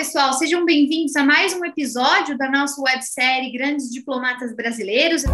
pessoal, sejam bem-vindos a mais um episódio da nossa websérie Grandes Diplomatas Brasileiros.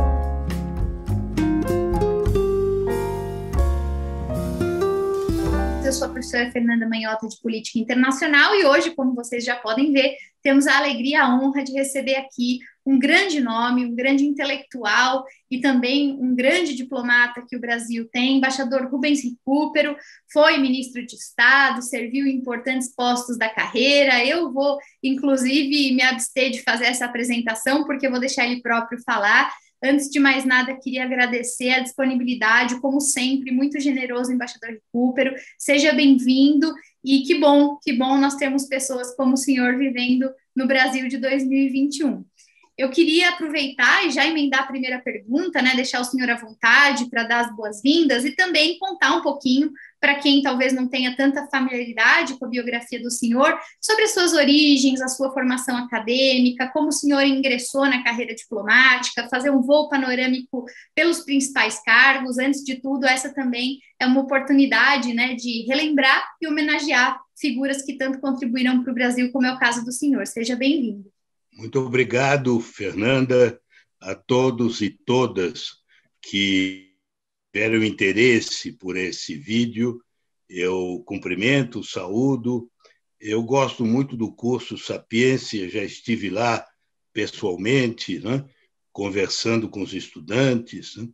Eu sou a professora Fernanda Manhota de Política Internacional e hoje, como vocês já podem ver, temos a alegria e a honra de receber aqui um grande nome, um grande intelectual e também um grande diplomata que o Brasil tem, embaixador Rubens Recupero, foi ministro de Estado, serviu em importantes postos da carreira. Eu vou, inclusive, me abster de fazer essa apresentação, porque vou deixar ele próprio falar. Antes de mais nada, queria agradecer a disponibilidade, como sempre, muito generoso, embaixador Recupero. Seja bem-vindo e que bom, que bom nós temos pessoas como o senhor vivendo no Brasil de 2021 eu queria aproveitar e já emendar a primeira pergunta, né? Deixar o senhor à vontade para dar as boas-vindas e também contar um pouquinho para quem talvez não tenha tanta familiaridade com a biografia do senhor, sobre as suas origens, a sua formação acadêmica, como o senhor ingressou na carreira diplomática, fazer um voo panorâmico pelos principais cargos. Antes de tudo, essa também é uma oportunidade, né, de relembrar e homenagear figuras que tanto contribuíram para o Brasil, como é o caso do senhor. Seja bem-vindo. Muito obrigado, Fernanda, a todos e todas que tiveram interesse por esse vídeo. Eu cumprimento, saúdo. Eu gosto muito do curso Sapiência, já estive lá pessoalmente, né? conversando com os estudantes. Né?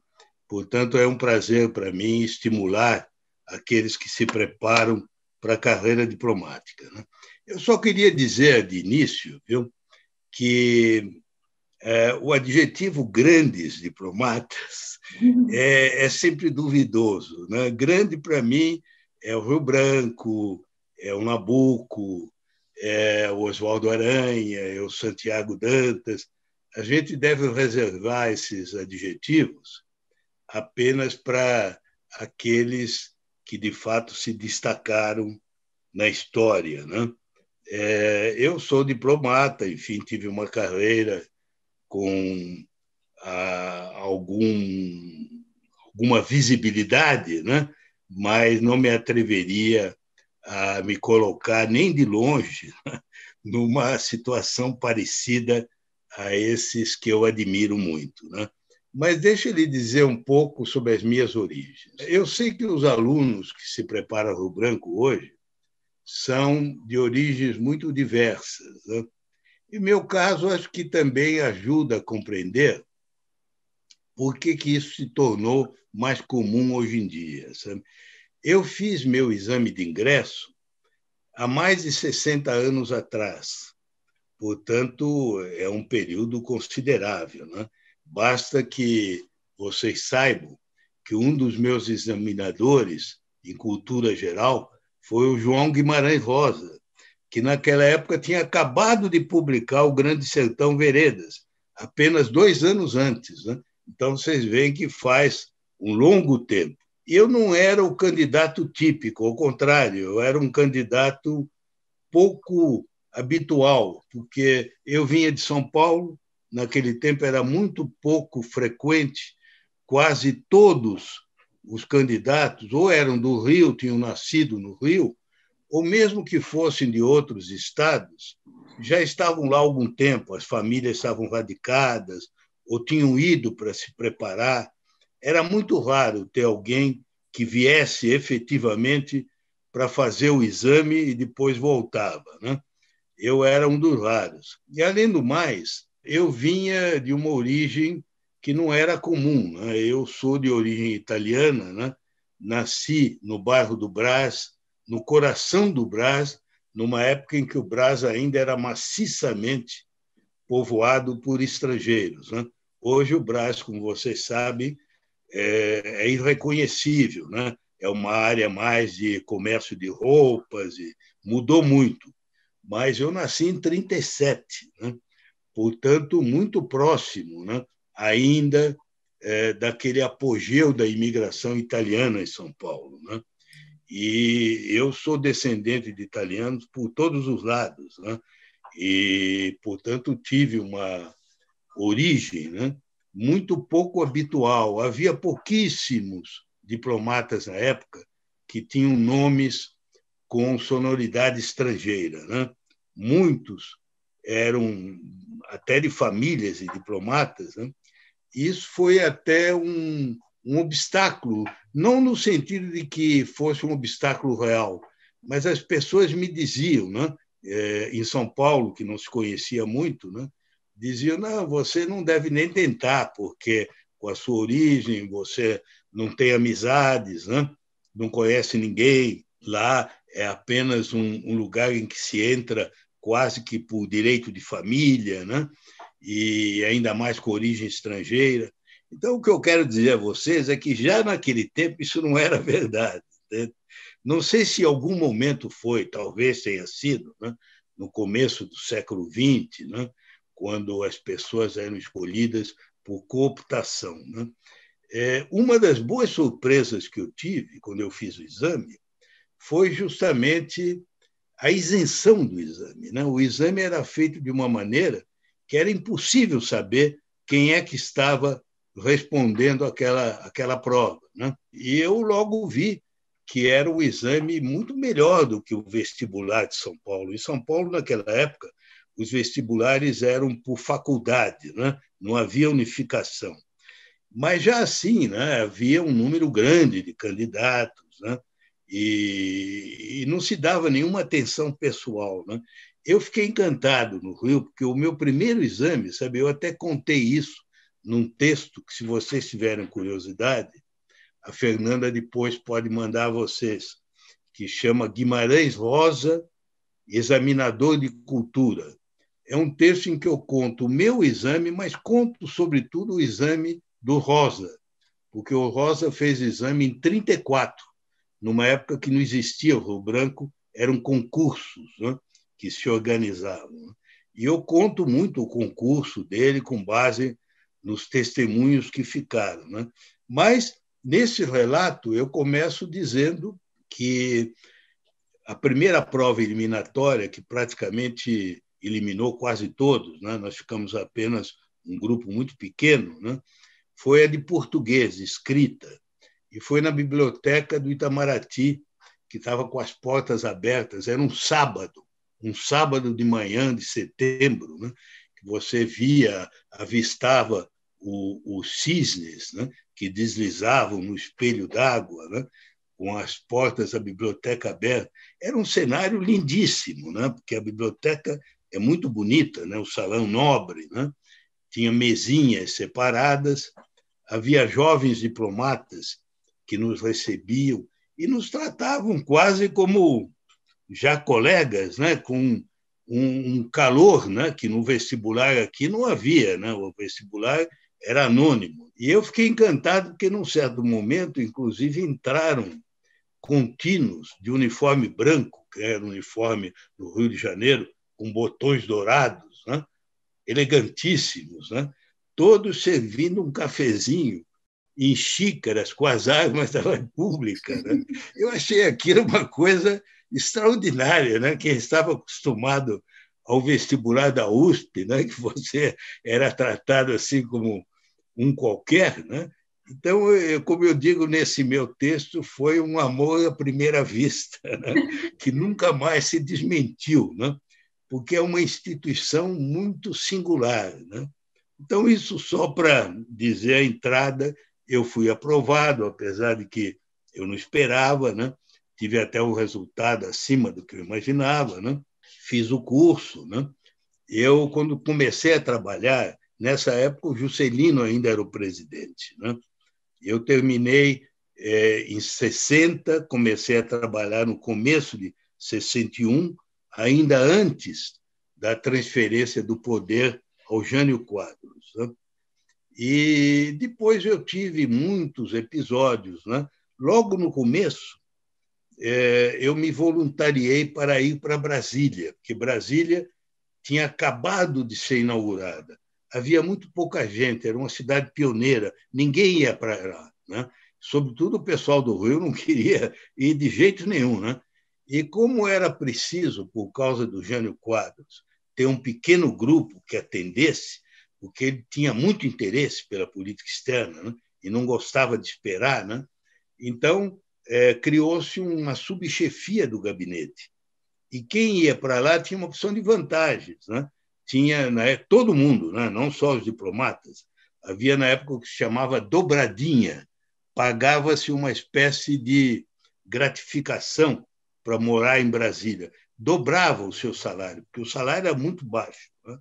Portanto, é um prazer para mim estimular aqueles que se preparam para a carreira diplomática. Né? Eu só queria dizer de início, viu? que é, o adjetivo grandes diplomatas uhum. é, é sempre duvidoso. Né? Grande, para mim, é o Rio Branco, é o Nabuco, é o Oswaldo Aranha, é o Santiago Dantas. A gente deve reservar esses adjetivos apenas para aqueles que, de fato, se destacaram na história. Né? É, eu sou diplomata, enfim, tive uma carreira com ah, algum, alguma visibilidade, né? mas não me atreveria a me colocar nem de longe numa situação parecida a esses que eu admiro muito. Né? Mas deixe lhe dizer um pouco sobre as minhas origens. Eu sei que os alunos que se preparam ao Branco hoje são de origens muito diversas. Né? E meu caso acho que também ajuda a compreender por que, que isso se tornou mais comum hoje em dia. Sabe? Eu fiz meu exame de ingresso há mais de 60 anos atrás, portanto, é um período considerável. Né? Basta que vocês saibam que um dos meus examinadores, em cultura geral, foi o João Guimarães Rosa, que naquela época tinha acabado de publicar O Grande Sertão Veredas, apenas dois anos antes. Né? Então, vocês veem que faz um longo tempo. Eu não era o candidato típico, ao contrário, eu era um candidato pouco habitual, porque eu vinha de São Paulo, naquele tempo era muito pouco frequente, quase todos os candidatos ou eram do Rio, tinham nascido no Rio, ou mesmo que fossem de outros estados, já estavam lá há algum tempo, as famílias estavam radicadas ou tinham ido para se preparar. Era muito raro ter alguém que viesse efetivamente para fazer o exame e depois voltava. Né? Eu era um dos raros. E, além do mais, eu vinha de uma origem que não era comum. Né? Eu sou de origem italiana, né? nasci no bairro do Brás, no coração do Brás, numa época em que o Brás ainda era maciçamente povoado por estrangeiros. Né? Hoje o Brás, como vocês sabem, é, é irreconhecível, né? é uma área mais de comércio de roupas, e mudou muito. Mas eu nasci em 37, né? portanto, muito próximo. Né? ainda é, daquele apogeu da imigração italiana em São Paulo. Né? E eu sou descendente de italianos por todos os lados, né? e, portanto, tive uma origem né? muito pouco habitual. Havia pouquíssimos diplomatas na época que tinham nomes com sonoridade estrangeira. Né? Muitos eram até de famílias de diplomatas, né? isso foi até um, um obstáculo, não no sentido de que fosse um obstáculo real, mas as pessoas me diziam, né? É, em São Paulo, que não se conhecia muito, né? diziam: não, você não deve nem tentar, porque com a sua origem você não tem amizades, né? não conhece ninguém. Lá é apenas um, um lugar em que se entra quase que por direito de família, né? e ainda mais com origem estrangeira. Então, o que eu quero dizer a vocês é que já naquele tempo isso não era verdade. Né? Não sei se em algum momento foi, talvez tenha sido, né? no começo do século XX, né? quando as pessoas eram escolhidas por cooptação. Né? É, uma das boas surpresas que eu tive quando eu fiz o exame foi justamente a isenção do exame. Né? O exame era feito de uma maneira que era impossível saber quem é que estava respondendo aquela, aquela prova. Né? E eu logo vi que era um exame muito melhor do que o vestibular de São Paulo. Em São Paulo, naquela época, os vestibulares eram por faculdade, né? não havia unificação. Mas já assim, né? havia um número grande de candidatos, né? e, e não se dava nenhuma atenção pessoal. Né? eu fiquei encantado no Rio, porque o meu primeiro exame, sabe, eu até contei isso num texto que, se vocês tiverem curiosidade, a Fernanda depois pode mandar a vocês, que chama Guimarães Rosa, Examinador de Cultura. É um texto em que eu conto o meu exame, mas conto, sobretudo, o exame do Rosa, porque o Rosa fez exame em 34, numa época que não existia o Rio Branco, eram concursos. Né? que se organizavam. E eu conto muito o concurso dele com base nos testemunhos que ficaram. Né? Mas, nesse relato, eu começo dizendo que a primeira prova eliminatória, que praticamente eliminou quase todos, né? nós ficamos apenas um grupo muito pequeno, né? foi a de português, escrita. E foi na biblioteca do Itamaraty, que estava com as portas abertas, era um sábado um sábado de manhã de setembro, né, que você via, avistava os cisnes né, que deslizavam no espelho d'água, né, com as portas da biblioteca aberta. Era um cenário lindíssimo, né, porque a biblioteca é muito bonita, né, o salão nobre, né, tinha mesinhas separadas, havia jovens diplomatas que nos recebiam e nos tratavam quase como já colegas né, com um, calor né, que no vestibular aqui não havia, né? o vestibular era anônimo. E eu fiquei encantado porque, num certo momento, inclusive, entraram contínuos de uniforme branco, que era o uniforme do Rio de Janeiro, com botões dourados, né? elegantíssimos, né? todos servindo um cafezinho em xícaras com as armas da República. Né? Eu achei aquilo uma coisa extraordinária, né? Quem estava acostumado ao vestibular da USP, né? Que você era tratado assim como um qualquer, né? Então, eu, como eu digo nesse meu texto, foi um amor à primeira vista, né? que nunca mais se desmentiu, né? porque é uma instituição muito singular. Né? Então, isso só para dizer a entrada, eu fui aprovado, apesar de que eu não esperava, né? tive até um resultado acima do que eu imaginava, né? fiz o curso. Né? Eu, quando comecei a trabalhar, nessa época o Juscelino ainda era o presidente. Né? Eu terminei é, em 60, comecei a trabalhar no começo de 61, ainda antes da transferência do poder ao Jânio Quadros. Né? E depois eu tive muitos episódios. Né? Logo no começo, é, eu me voluntariei para ir para Brasília, porque Brasília tinha acabado de ser inaugurada. Havia muito pouca gente, era uma cidade pioneira, ninguém ia para lá. Né? Sobretudo o pessoal do Rio não queria ir de jeito nenhum. Né? E como era preciso, por causa do Jânio Quadros, ter um pequeno grupo que atendesse, porque ele tinha muito interesse pela política externa né? e não gostava de esperar, né? então é, criou-se uma subchefia do gabinete. E quem ia para lá tinha uma opção de vantagens. Né? Tinha né, todo mundo, né? não só os diplomatas. Havia, na época, o que se chamava dobradinha. Pagava-se uma espécie de gratificação para morar em Brasília. Dobrava o seu salário, porque o salário era muito baixo. Né?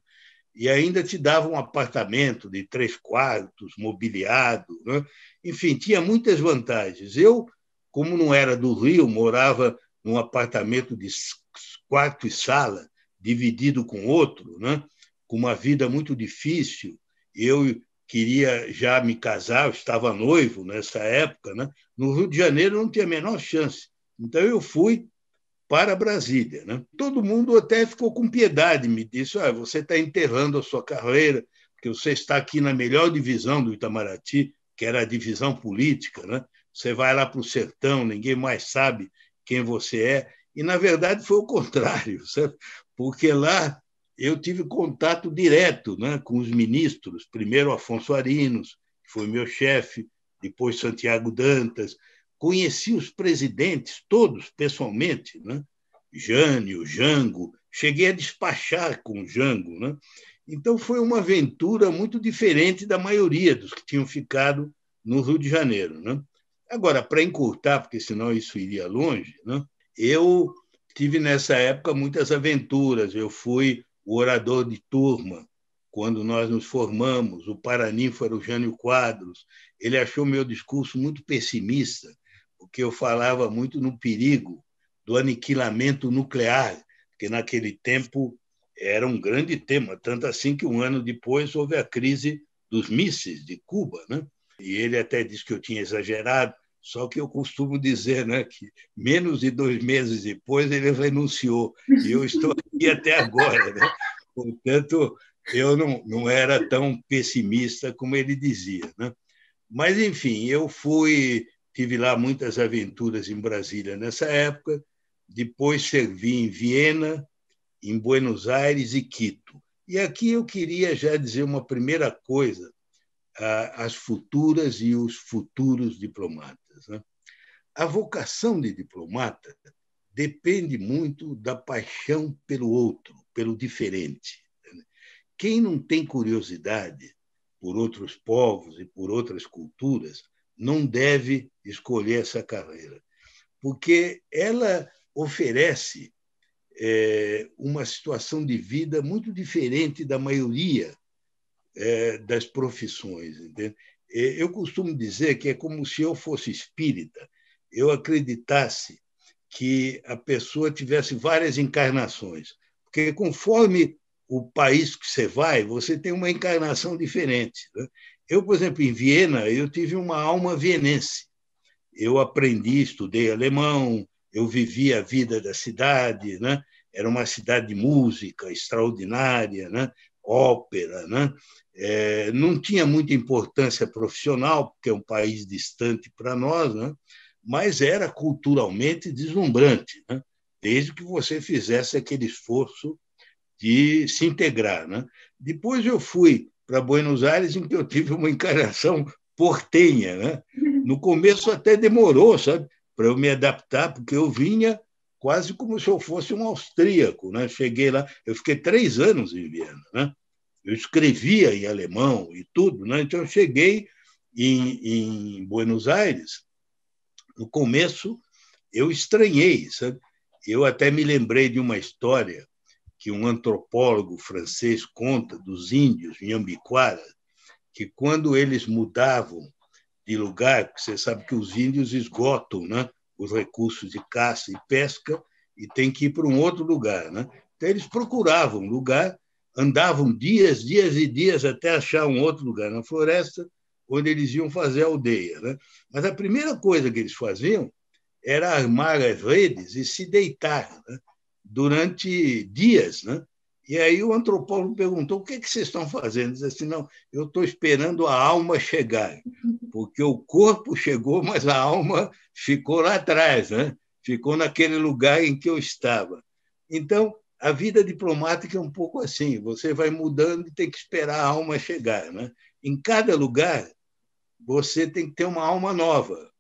E ainda te dava um apartamento de três quartos, mobiliado. Né? Enfim, tinha muitas vantagens. Eu como não era do Rio, morava num apartamento de quarto e sala, dividido com outro, né? com uma vida muito difícil. Eu queria já me casar, estava noivo nessa época. Né? No Rio de Janeiro não tinha a menor chance. Então eu fui para Brasília. Né? Todo mundo até ficou com piedade, me disse: ah, você está enterrando a sua carreira, porque você está aqui na melhor divisão do Itamaraty, que era a divisão política. Né? você vai lá para o sertão, ninguém mais sabe quem você é. E, na verdade, foi o contrário, certo? porque lá eu tive contato direto né, com os ministros, primeiro Afonso Arinos, que foi meu chefe, depois Santiago Dantas, conheci os presidentes todos pessoalmente, né? Jânio, Jango, cheguei a despachar com o Jango. Né? Então, foi uma aventura muito diferente da maioria dos que tinham ficado no Rio de Janeiro. Né? Agora, para encurtar, porque senão isso iria longe, né? eu tive nessa época muitas aventuras. Eu fui o orador de turma quando nós nos formamos. O Paraninfo era o Jânio Quadros. Ele achou meu discurso muito pessimista, porque eu falava muito no perigo do aniquilamento nuclear, que naquele tempo era um grande tema. Tanto assim que um ano depois houve a crise dos mísseis de Cuba, né? E ele até disse que eu tinha exagerado. Só que eu costumo dizer né, que menos de dois meses depois ele renunciou, e eu estou aqui até agora. Né? Portanto, eu não, não era tão pessimista como ele dizia. Né? Mas, enfim, eu fui, tive lá muitas aventuras em Brasília nessa época, depois servi em Viena, em Buenos Aires e Quito. E aqui eu queria já dizer uma primeira coisa às futuras e os futuros diplomatas diplomatas. Né? A vocação de diplomata depende muito da paixão pelo outro, pelo diferente. Né? Quem não tem curiosidade por outros povos e por outras culturas não deve escolher essa carreira, porque ela oferece é, uma situação de vida muito diferente da maioria é, das profissões. Entende? É, eu costumo dizer que é como se eu fosse espírita, eu acreditasse que a pessoa tivesse várias encarnações, porque conforme o país que você vai, você tem uma encarnação diferente. Né? Eu, por exemplo, em Viena, eu tive uma alma vienense. Eu aprendi, estudei alemão, eu vivi a vida da cidade, né? Era uma cidade de música extraordinária, né? ópera, né? É, não tinha muita importância profissional, porque é um país distante para nós, né? mas era culturalmente deslumbrante, né? desde que você fizesse aquele esforço de se integrar. Né? Depois eu fui para Buenos Aires, em que eu tive uma encarnação portenha. Né? No começo até demorou sabe, para eu me adaptar, porque eu vinha quase como se eu fosse um austríaco. Né? Cheguei lá, eu fiquei três anos em Viena. Né? Eu escrevia em alemão e tudo, né? então eu cheguei em, em Buenos Aires. No começo, eu estranhei, sabe? Eu até me lembrei de uma história que um antropólogo francês conta dos índios em Ambiquara, que quando eles mudavam de lugar, você sabe que os índios esgotam, né? os recursos de caça e pesca e tem que ir para um outro lugar. Né? Então, eles procuravam lugar, andavam dias, dias e dias até achar um outro lugar na floresta onde eles iam fazer aldeia. Né? Mas a primeira coisa que eles faziam era armar as redes e se deitar né? durante dias, né? E aí o antropólogo perguntou: o que, é que vocês estão fazendo? Diz assim: não, eu estou esperando a alma chegar, porque o corpo chegou, mas a alma ficou lá atrás, né? ficou naquele lugar em que eu estava. Então, a vida diplomática é um pouco assim: você vai mudando e tem que esperar a alma chegar. Né? Em cada lugar, você tem que ter uma alma nova,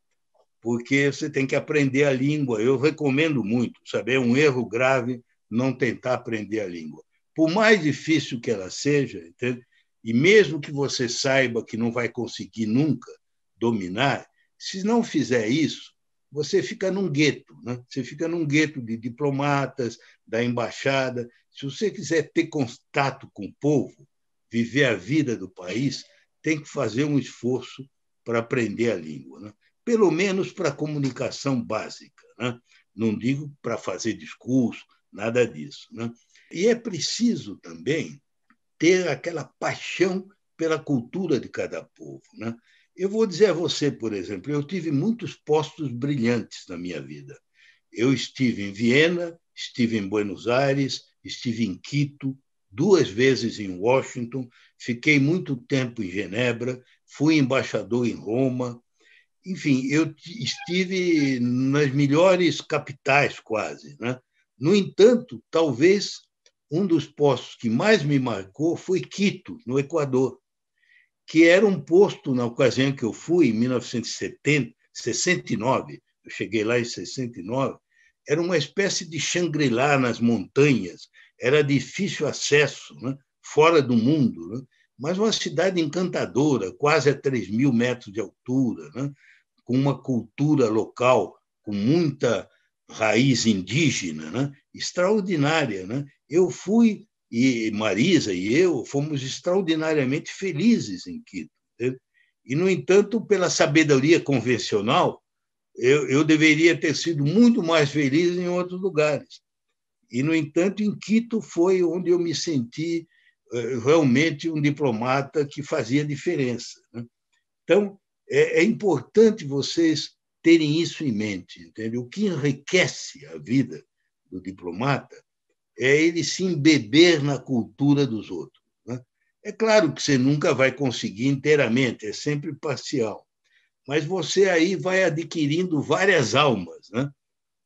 porque você tem que aprender a língua. Eu recomendo muito, sabe? É um erro grave não tentar aprender a língua por mais difícil que ela seja, entende? e mesmo que você saiba que não vai conseguir nunca dominar, se não fizer isso, você fica num gueto, né? você fica num gueto de diplomatas, da embaixada. Se você quiser ter contato com o povo, viver a vida do país, tem que fazer um esforço para aprender a língua, né? pelo menos para a comunicação básica. Né? Não digo para fazer discurso, nada disso. Né? E é preciso também ter aquela paixão pela cultura de cada povo. Né? Eu vou dizer a você, por exemplo, eu tive muitos postos brilhantes na minha vida. Eu estive em Viena, estive em Buenos Aires, estive em Quito, duas vezes em Washington, fiquei muito tempo em Genebra, fui embaixador em Roma. Enfim, eu estive nas melhores capitais, quase. Né? No entanto, talvez um dos postos que mais me marcou foi Quito, no Equador, que era um posto, na ocasião que eu fui, em 1970, 69, eu cheguei lá em 69, era uma espécie de shangri lá nas montanhas, era difícil acesso, né? fora do mundo, né? mas uma cidade encantadora, quase a 3 mil metros de altura, né? com uma cultura local, com muita raiz indígena, né? extraordinária. Né? Eu fui, e Marisa e eu fomos extraordinariamente felizes em Quito. E, no entanto, pela sabedoria convencional, eu, eu deveria ter sido muito mais feliz em outros lugares. E, no entanto, em Quito foi onde eu me senti eh, realmente um diplomata que fazia diferença. Né? Então, é, é, importante vocês terem isso em mente, Entendeu? O que enriquece a vida do diplomata é ele se embeber na cultura dos outros. Né? É claro que você nunca vai conseguir inteiramente, é sempre parcial, mas você aí vai adquirindo várias almas. Né?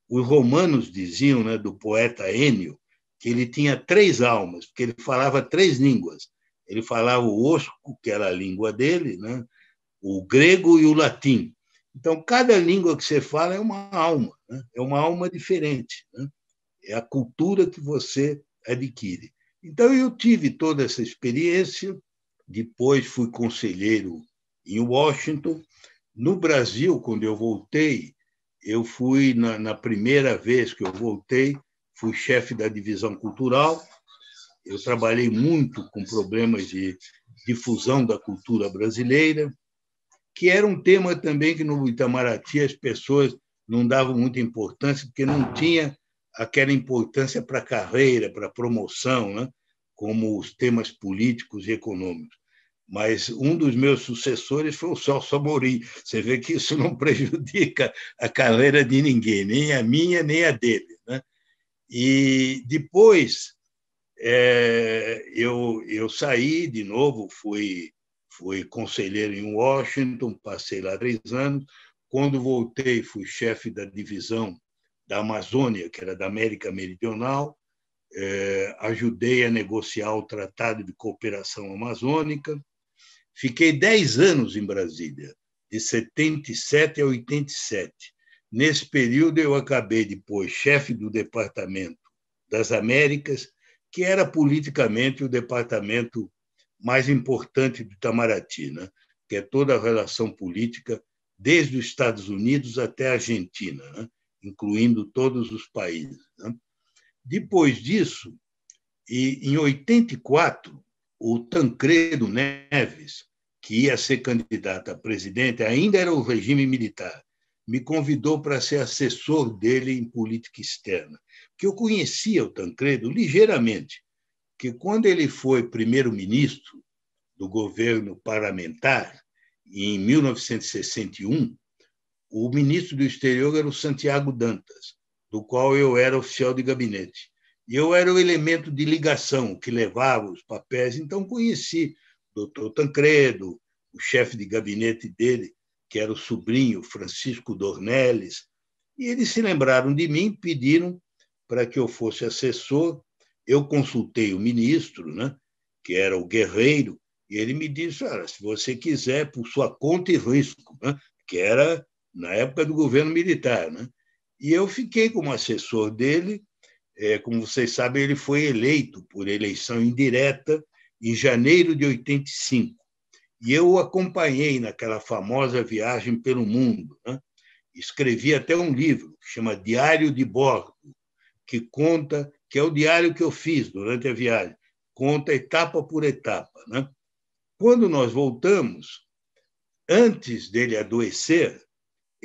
Os romanos diziam, né, do poeta Enio, que ele tinha três almas, porque ele falava três línguas. Ele falava o osco, que era a língua dele, né? o grego e o latim. Então, cada língua que você fala é uma alma, né? é uma alma diferente. Né? é a cultura que você adquire. Então, eu tive toda essa experiência, depois fui conselheiro em Washington. No Brasil, quando eu voltei, eu fui, na, na primeira vez que eu voltei, fui chefe da divisão cultural. Eu trabalhei muito com problemas de difusão da cultura brasileira, que era um tema também que no Itamaraty as pessoas não davam muita importância, porque não tinha aquela importância para a carreira, para a promoção, né? como os temas políticos e econômicos. Mas um dos meus sucessores foi o Celso Amorim. Você vê que isso não prejudica a carreira de ninguém, nem a minha, nem a dele. Né? E depois é, eu, eu saí de novo, fui, fui conselheiro em Washington, passei lá três anos. Quando voltei, fui chefe da divisão da Amazônia, que era da América Meridional, é, ajudei a negociar o Tratado de Cooperação Amazônica. Fiquei 10 anos em Brasília, de 77 a 87. Nesse período, eu acabei depois chefe do Departamento das Américas, que era politicamente o departamento mais importante do Itamaraty, né? que é toda a relação política desde os Estados Unidos até a Argentina. Né? incluindo todos os países. Né? Depois disso, e, em 84, o Tancredo Neves, que ia ser candidato a presidente, ainda era o regime militar, me convidou para ser assessor dele em política externa, que eu conhecia o Tancredo ligeiramente, que quando ele foi primeiro-ministro do governo parlamentar em 1961, o ministro do Exterior era o Santiago Dantas, do qual eu era oficial de gabinete. E eu era o elemento de ligação que levava os papéis, então conheci o doutor Tancredo, o chefe de gabinete dele, que era o sobrinho Francisco Dornelles, e eles se lembraram de mim, pediram para que eu fosse assessor. Eu consultei o ministro, né, que era o Guerreiro, e ele me disse: se você quiser, por sua conta e risco, né, que era na época do governo militar. Né? E eu fiquei como assessor dele. É, como vocês sabem, ele foi eleito por eleição indireta em janeiro de 85. E eu o acompanhei naquela famosa viagem pelo mundo. Né? Escrevi até um livro que chama Diário de Bordo, que conta, que é o diário que eu fiz durante a viagem, conta etapa por etapa. Né? Quando nós voltamos, antes dele adoecer,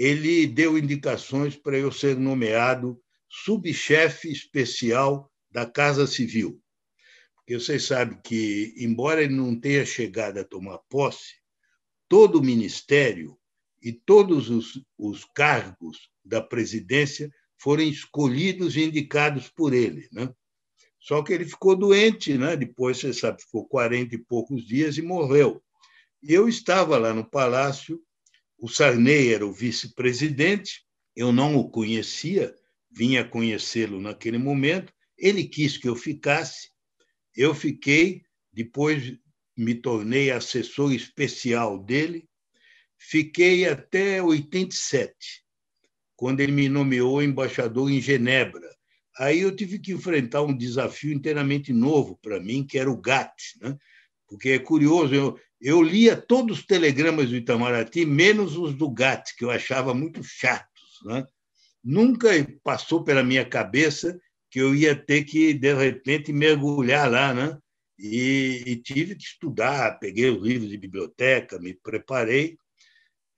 ele deu indicações para eu ser nomeado subchefe especial da Casa Civil. Porque vocês sabem que, embora ele não tenha chegado a tomar posse, todo o ministério e todos os, os cargos da presidência foram escolhidos e indicados por ele. Né? Só que ele ficou doente, né? depois, você sabe, ficou 40 e poucos dias e morreu. E eu estava lá no palácio o Sarney era o vice-presidente, eu não o conhecia, vinha conhecê-lo naquele momento, ele quis que eu ficasse, eu fiquei, depois me tornei assessor especial dele, fiquei até 87, quando ele me nomeou embaixador em Genebra. Aí eu tive que enfrentar um desafio inteiramente novo para mim, que era o GATT, né? porque é curioso, eu, eu lia todos os telegramas do Itamaraty, menos os do GATT, que eu achava muito chatos. Né? Nunca passou pela minha cabeça que eu ia ter que, de repente, mergulhar lá. Né? E, e tive que estudar, peguei os livros de biblioteca, me preparei.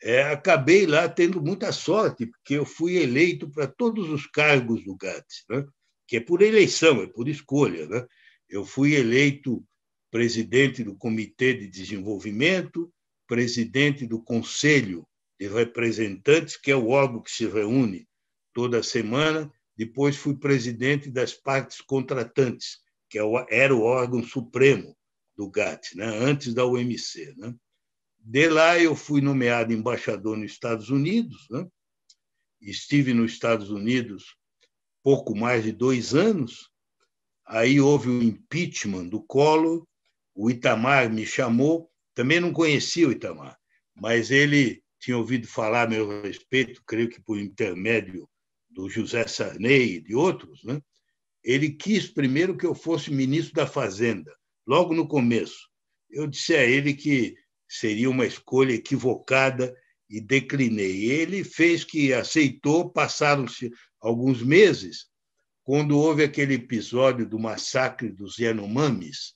É, acabei lá tendo muita sorte, porque eu fui eleito para todos os cargos do GATT, né? que é por eleição, é por escolha. Né? Eu fui eleito presidente do Comitê de Desenvolvimento, presidente do Conselho de Representantes, que é o órgão que se reúne toda semana. Depois fui presidente das partes contratantes, que é era o órgão supremo do GATT, né? antes da OMC. Né? De lá eu fui nomeado embaixador nos Estados Unidos, né? estive nos Estados Unidos pouco mais de dois anos. Aí houve o impeachment do Collor, o Itamar me chamou, também não conhecia o Itamar, mas ele tinha ouvido falar a meu respeito, creio que por intermédio do José Sarney e de outros, né? ele quis primeiro que eu fosse ministro da Fazenda, logo no começo. Eu disse a ele que seria uma escolha equivocada e declinei. Ele fez que aceitou, passaram-se alguns meses, quando houve aquele episódio do massacre dos Yanomamis,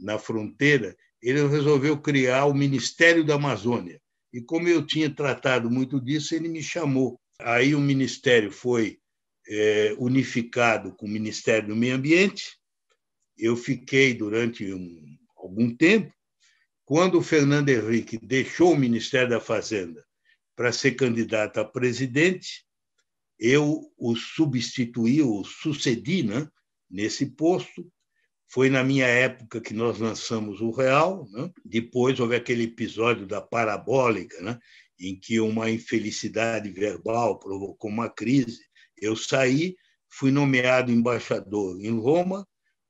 na fronteira, ele resolveu criar o Ministério da Amazônia. E como eu tinha tratado muito disso, ele me chamou. Aí o Ministério foi é, unificado com o Ministério do Meio Ambiente. Eu fiquei durante um, algum tempo. Quando o Fernando Henrique deixou o Ministério da Fazenda para ser candidato a presidente, eu o substituí, o sucedi né, nesse posto, foi na minha época que nós lançamos o Real. Né? Depois houve aquele episódio da Parabólica, né? em que uma infelicidade verbal provocou uma crise. Eu saí, fui nomeado embaixador em Roma.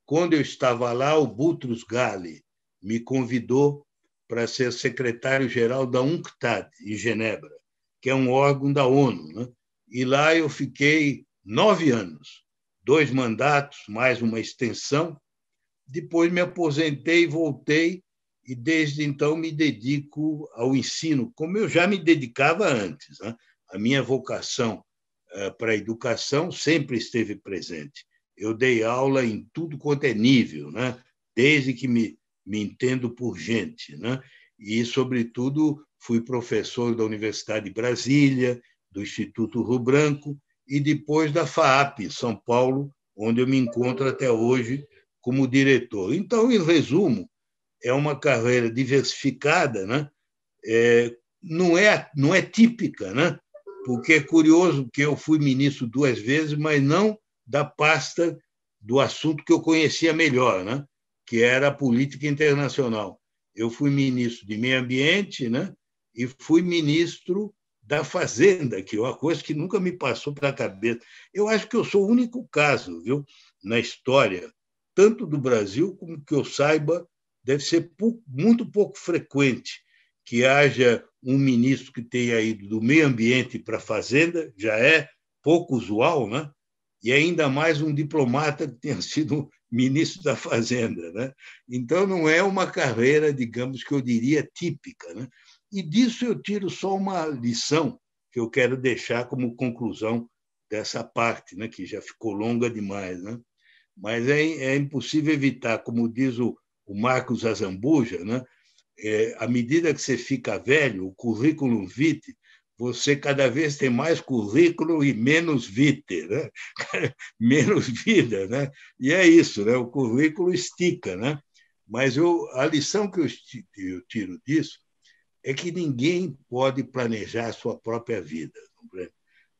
Quando eu estava lá, o Butros Gali me convidou para ser secretário-geral da UNCTAD, em Genebra, que é um órgão da ONU. Né? E lá eu fiquei nove anos, dois mandatos, mais uma extensão, depois me aposentei, voltei e desde então me dedico ao ensino, como eu já me dedicava antes. Né? A minha vocação eh, para a educação sempre esteve presente. Eu dei aula em tudo quanto é nível, né? desde que me, me entendo por gente. Né? E, sobretudo, fui professor da Universidade de Brasília, do Instituto Rio Branco e depois da FAAP, em São Paulo, onde eu me encontro até hoje como diretor. Então, em resumo, é uma carreira diversificada, né? É, não, é, não é típica, né? porque é curioso que eu fui ministro duas vezes, mas não da pasta do assunto que eu conhecia melhor, né? que era a política internacional. Eu fui ministro de meio ambiente né? e fui ministro da fazenda, que é uma coisa que nunca me passou pela cabeça. Eu acho que eu sou o único caso viu, na história tanto do Brasil como que eu saiba, deve ser pouco, muito pouco frequente que haja um ministro que tenha ido do meio ambiente para a fazenda, já é pouco usual, né? e ainda mais um diplomata que tenha sido ministro da Fazenda. Né? Então, não é uma carreira, digamos, que eu diria típica. Né? E disso eu tiro só uma lição que eu quero deixar como conclusão dessa parte, né, que já ficou longa demais. Né? mas é, é impossível evitar, como diz o, o Marcos Azambuja, né? É, à medida que você fica velho, o currículo vitae, você cada vez tem mais currículo e menos vitae, né? menos vida. Né? E é isso, né? o currículo estica. Né? Mas eu, a lição que eu, eu tiro disso é que ninguém pode planejar a sua própria vida. É?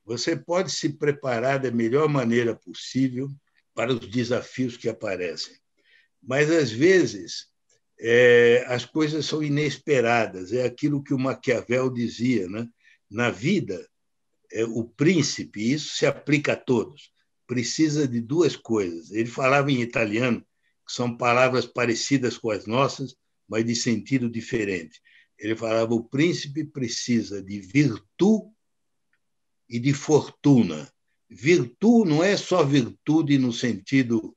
Você pode se preparar da melhor maneira possível, para os desafios que aparecem. Mas, às vezes, é, as coisas são inesperadas. É aquilo que o Maquiavel dizia, né? Na vida, é, o príncipe, e isso se aplica a todos, precisa de duas coisas. Ele falava em italiano, que são palavras parecidas com as nossas, mas de sentido diferente. Ele falava: o príncipe precisa de virtude e de fortuna virtude não é só virtude no sentido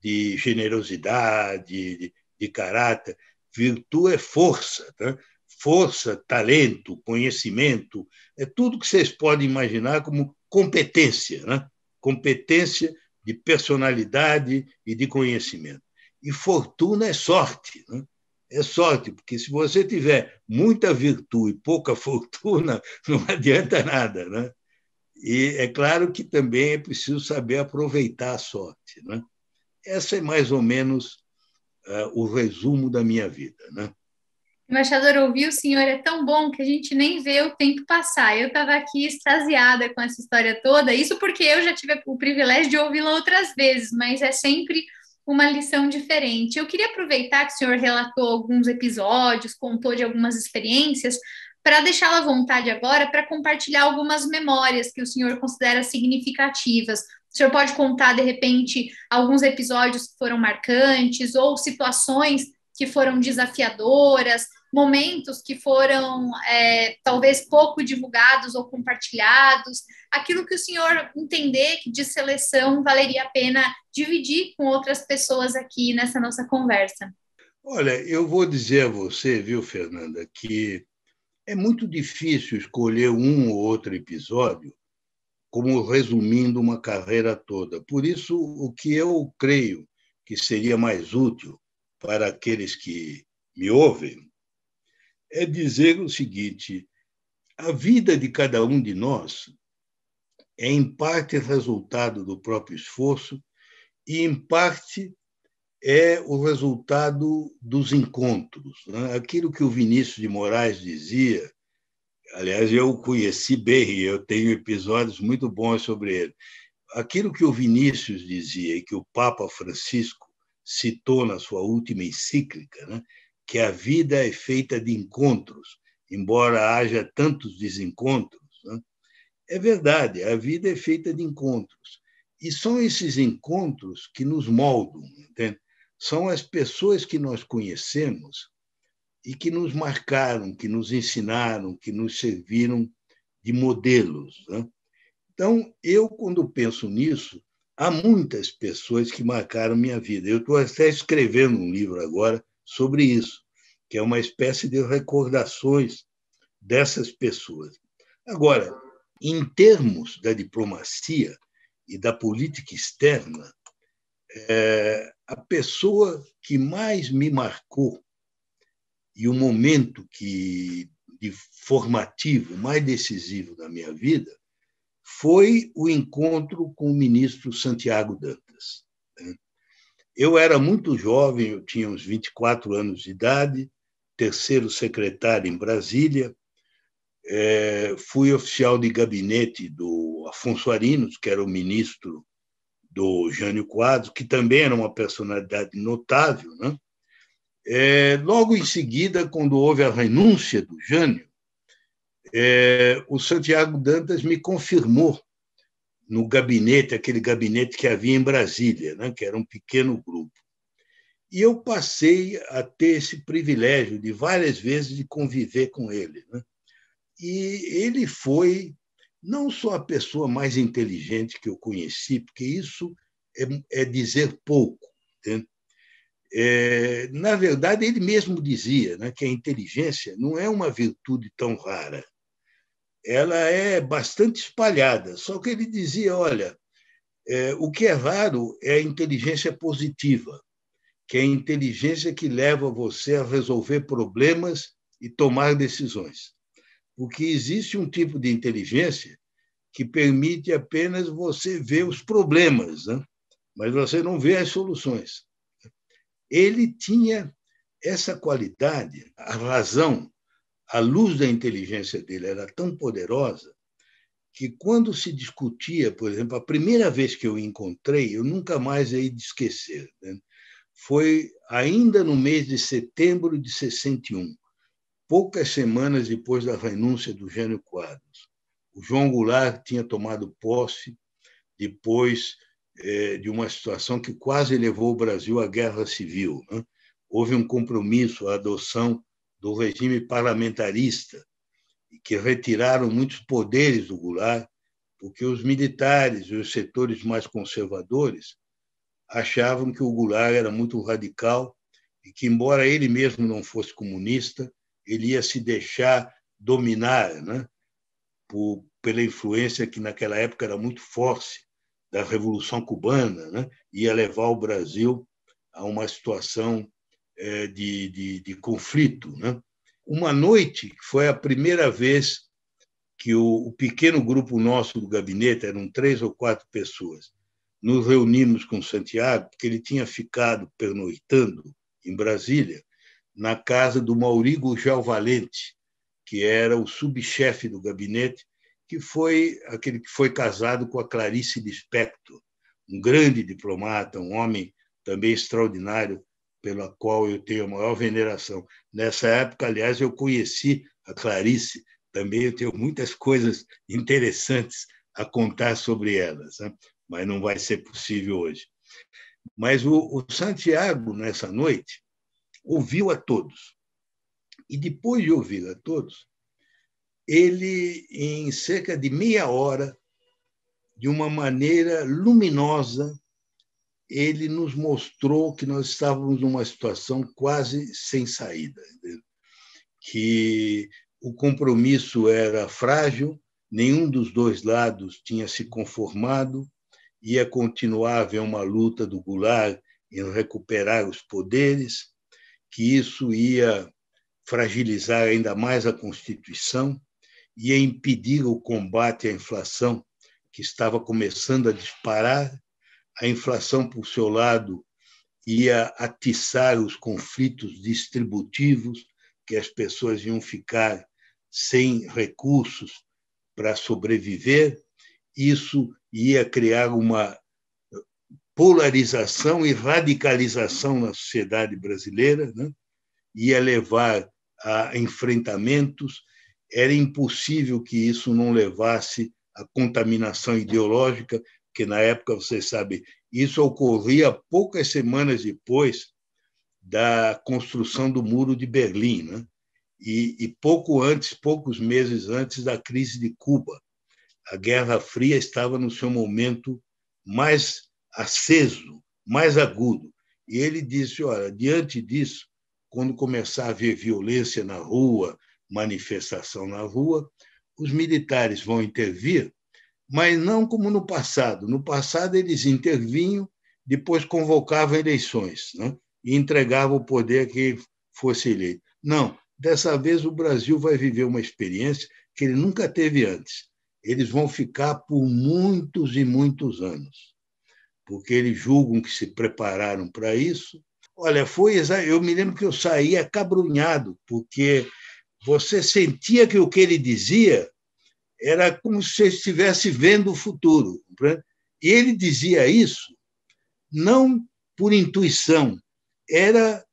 de generosidade, de, de caráter. Virtude é força, né? força, talento, conhecimento, é tudo que vocês podem imaginar como competência, né? competência de personalidade e de conhecimento. E fortuna é sorte, né? é sorte, porque se você tiver muita virtude e pouca fortuna, não adianta nada, né? E é claro que também é preciso saber aproveitar a sorte. Né? Essa é mais ou menos uh, o resumo da minha vida. Né? Embaixador, ouvir o senhor é tão bom que a gente nem vê o tempo passar. Eu estava aqui extasiada com essa história toda, isso porque eu já tive o privilégio de ouvi-la outras vezes, mas é sempre uma lição diferente. Eu queria aproveitar que o senhor relatou alguns episódios, contou de algumas experiências, para deixá-la à vontade agora para compartilhar algumas memórias que o senhor considera significativas. O senhor pode contar, de repente, alguns episódios que foram marcantes ou situações que foram desafiadoras, momentos que foram é, talvez pouco divulgados ou compartilhados, aquilo que o senhor entender que de seleção valeria a pena dividir com outras pessoas aqui nessa nossa conversa. Olha, eu vou dizer a você, viu, Fernanda, que é muito difícil escolher um ou outro episódio como resumindo uma carreira toda. Por isso, o que eu creio que seria mais útil para aqueles que me ouvem é dizer o seguinte: a vida de cada um de nós é em parte resultado do próprio esforço e em parte é o resultado dos encontros. Né? Aquilo que o Vinícius de Moraes dizia, aliás, eu o conheci bem, eu tenho episódios muito bons sobre ele. Aquilo que o Vinícius dizia e que o Papa Francisco citou na sua última encíclica, né? que a vida é feita de encontros, embora haja tantos desencontros. Né? É verdade, a vida é feita de encontros. E são esses encontros que nos moldam, entende? são as pessoas que nós conhecemos e que nos marcaram, que nos ensinaram, que nos serviram de modelos. Né? Então, eu, quando penso nisso, há muitas pessoas que marcaram minha vida. Eu estou até escrevendo um livro agora sobre isso, que é uma espécie de recordações dessas pessoas. Agora, em termos da diplomacia e da política externa, a pessoa que mais me marcou e o momento que de formativo mais decisivo da minha vida foi o encontro com o ministro Santiago Dantas. Né? Eu era muito jovem, eu tinha uns 24 anos de idade, terceiro secretário em Brasília, eh, fui oficial de gabinete do Afonso Arinos, que era o ministro do Jânio Quadros, que também era uma personalidade notável, né? É, logo em seguida, quando houve a renúncia do Jânio, é, o Santiago Dantas me confirmou no gabinete, aquele gabinete que havia em Brasília, né, que era um pequeno grupo. E eu passei a ter esse privilégio de várias vezes de conviver com ele. Né? E ele foi não sou a pessoa mais inteligente que eu conheci, porque isso é, é dizer pouco. Né? É, na verdade, ele mesmo dizia né, que a inteligência não é uma virtude tão rara, ela é bastante espalhada. Só que ele dizia: olha, é, o que é raro é a inteligência positiva, que é a inteligência que leva você a resolver problemas e tomar decisões porque existe um tipo de inteligência que permite apenas você ver os problemas, né? mas você não vê as soluções. Ele tinha essa qualidade, a razão, a luz da inteligência dele era tão poderosa que quando se discutia, por exemplo, a primeira vez que eu o encontrei, eu nunca mais hei de esquecer, né? foi ainda no mês de setembro de 61 poucas semanas depois da renúncia do Jânio Quadros. O João Goulart tinha tomado posse depois é, de uma situação que quase levou o Brasil à guerra civil. Né? Houve um compromisso, a adoção do regime parlamentarista, que retiraram muitos poderes do Goulart, porque os militares e os setores mais conservadores achavam que o Goulart era muito radical e que, embora ele mesmo não fosse comunista, ele ia se deixar dominar né, por, pela influência que naquela época era muito forte da Revolução Cubana, né, ia levar o Brasil a uma situação é, de, de, de, conflito. Né. Uma noite, foi a primeira vez que o, o pequeno grupo nosso do gabinete, eram três ou quatro pessoas, nos reunimos com Santiago, porque ele tinha ficado pernoitando em Brasília, na casa do Maurigo Valente, que era o subchefe do gabinete, que foi aquele que foi casado com a Clarice Lispector, um grande diplomata, um homem também extraordinário, pela qual eu tenho a maior veneração. Nessa época, aliás, eu conheci a Clarice, também eu tenho muitas coisas interessantes a contar sobre elas, né? mas não vai ser possível hoje. Mas o, o Santiago, nessa noite, ouviu a todos. E depois de ouvir a todos, ele, em cerca de meia hora, de uma maneira luminosa, ele nos mostrou que nós estávamos numa situação quase sem saída, que o compromisso era frágil, nenhum dos dois lados tinha se conformado, ia continuar a haver uma luta do Goulart em recuperar os poderes, que isso ia fragilizar ainda mais a Constituição e impedir o combate à inflação, que estava começando a disparar. A inflação, por seu lado, ia atiçar os conflitos distributivos, que as pessoas iam ficar sem recursos para sobreviver. Isso ia criar uma polarização e radicalização na sociedade brasileira, né? ia é levar a enfrentamentos, era impossível que isso não levasse à contaminação ideológica, que na época, você sabe, isso ocorria poucas semanas depois da construção do Muro de Berlim, né? e, e pouco antes, poucos meses antes da crise de Cuba. A Guerra Fria estava no seu momento mais aceso, mais agudo. E ele disse: olha, diante disso, quando começar a haver violência na rua, manifestação na rua, os militares vão intervir, mas não como no passado. No passado, eles intervinham, depois convocavam eleições né? e entregavam o poder a quem fosse eleito. Não, dessa vez o Brasil vai viver uma experiência que ele nunca teve antes. Eles vão ficar por muitos e muitos anos porque eles julgam que se prepararam para isso. Olha, foi eu me lembro que eu saí acabrunhado porque você sentia que o que ele dizia era como se estivesse vendo o futuro. Né? E ele dizia isso não por intuição, era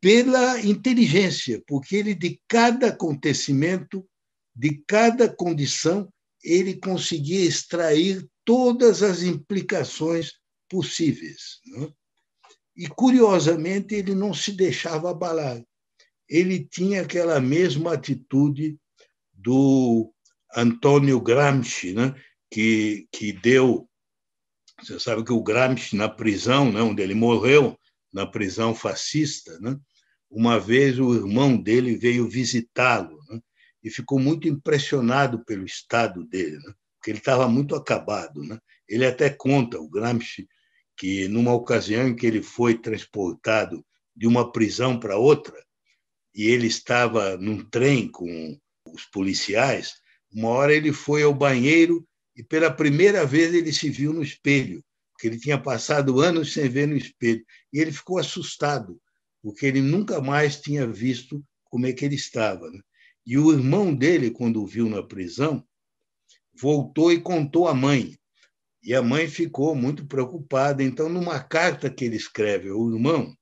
pela inteligência, porque ele de cada acontecimento, de cada condição, ele conseguia extrair todas as implicações possíveis. Né? E, curiosamente, ele não se deixava abalar. Ele tinha aquela mesma atitude do Antônio Gramsci, né? que, que deu. Você sabe que o Gramsci, na prisão, né? onde ele morreu, na prisão fascista, né? uma vez o irmão dele veio visitá-lo né? e ficou muito impressionado pelo estado dele. Né? porque ele estava muito acabado. Né? Ele até conta, o Gramsci, que numa ocasião em que ele foi transportado de uma prisão para outra, e ele estava num trem com os policiais, uma hora ele foi ao banheiro e pela primeira vez ele se viu no espelho, porque ele tinha passado anos sem ver no espelho. E ele ficou assustado, porque ele nunca mais tinha visto como é que ele estava. Né? E o irmão dele, quando o viu na prisão, voltou e contou à mãe. E a mãe ficou muito preocupada. Então, numa carta que ele escreve ao irmão,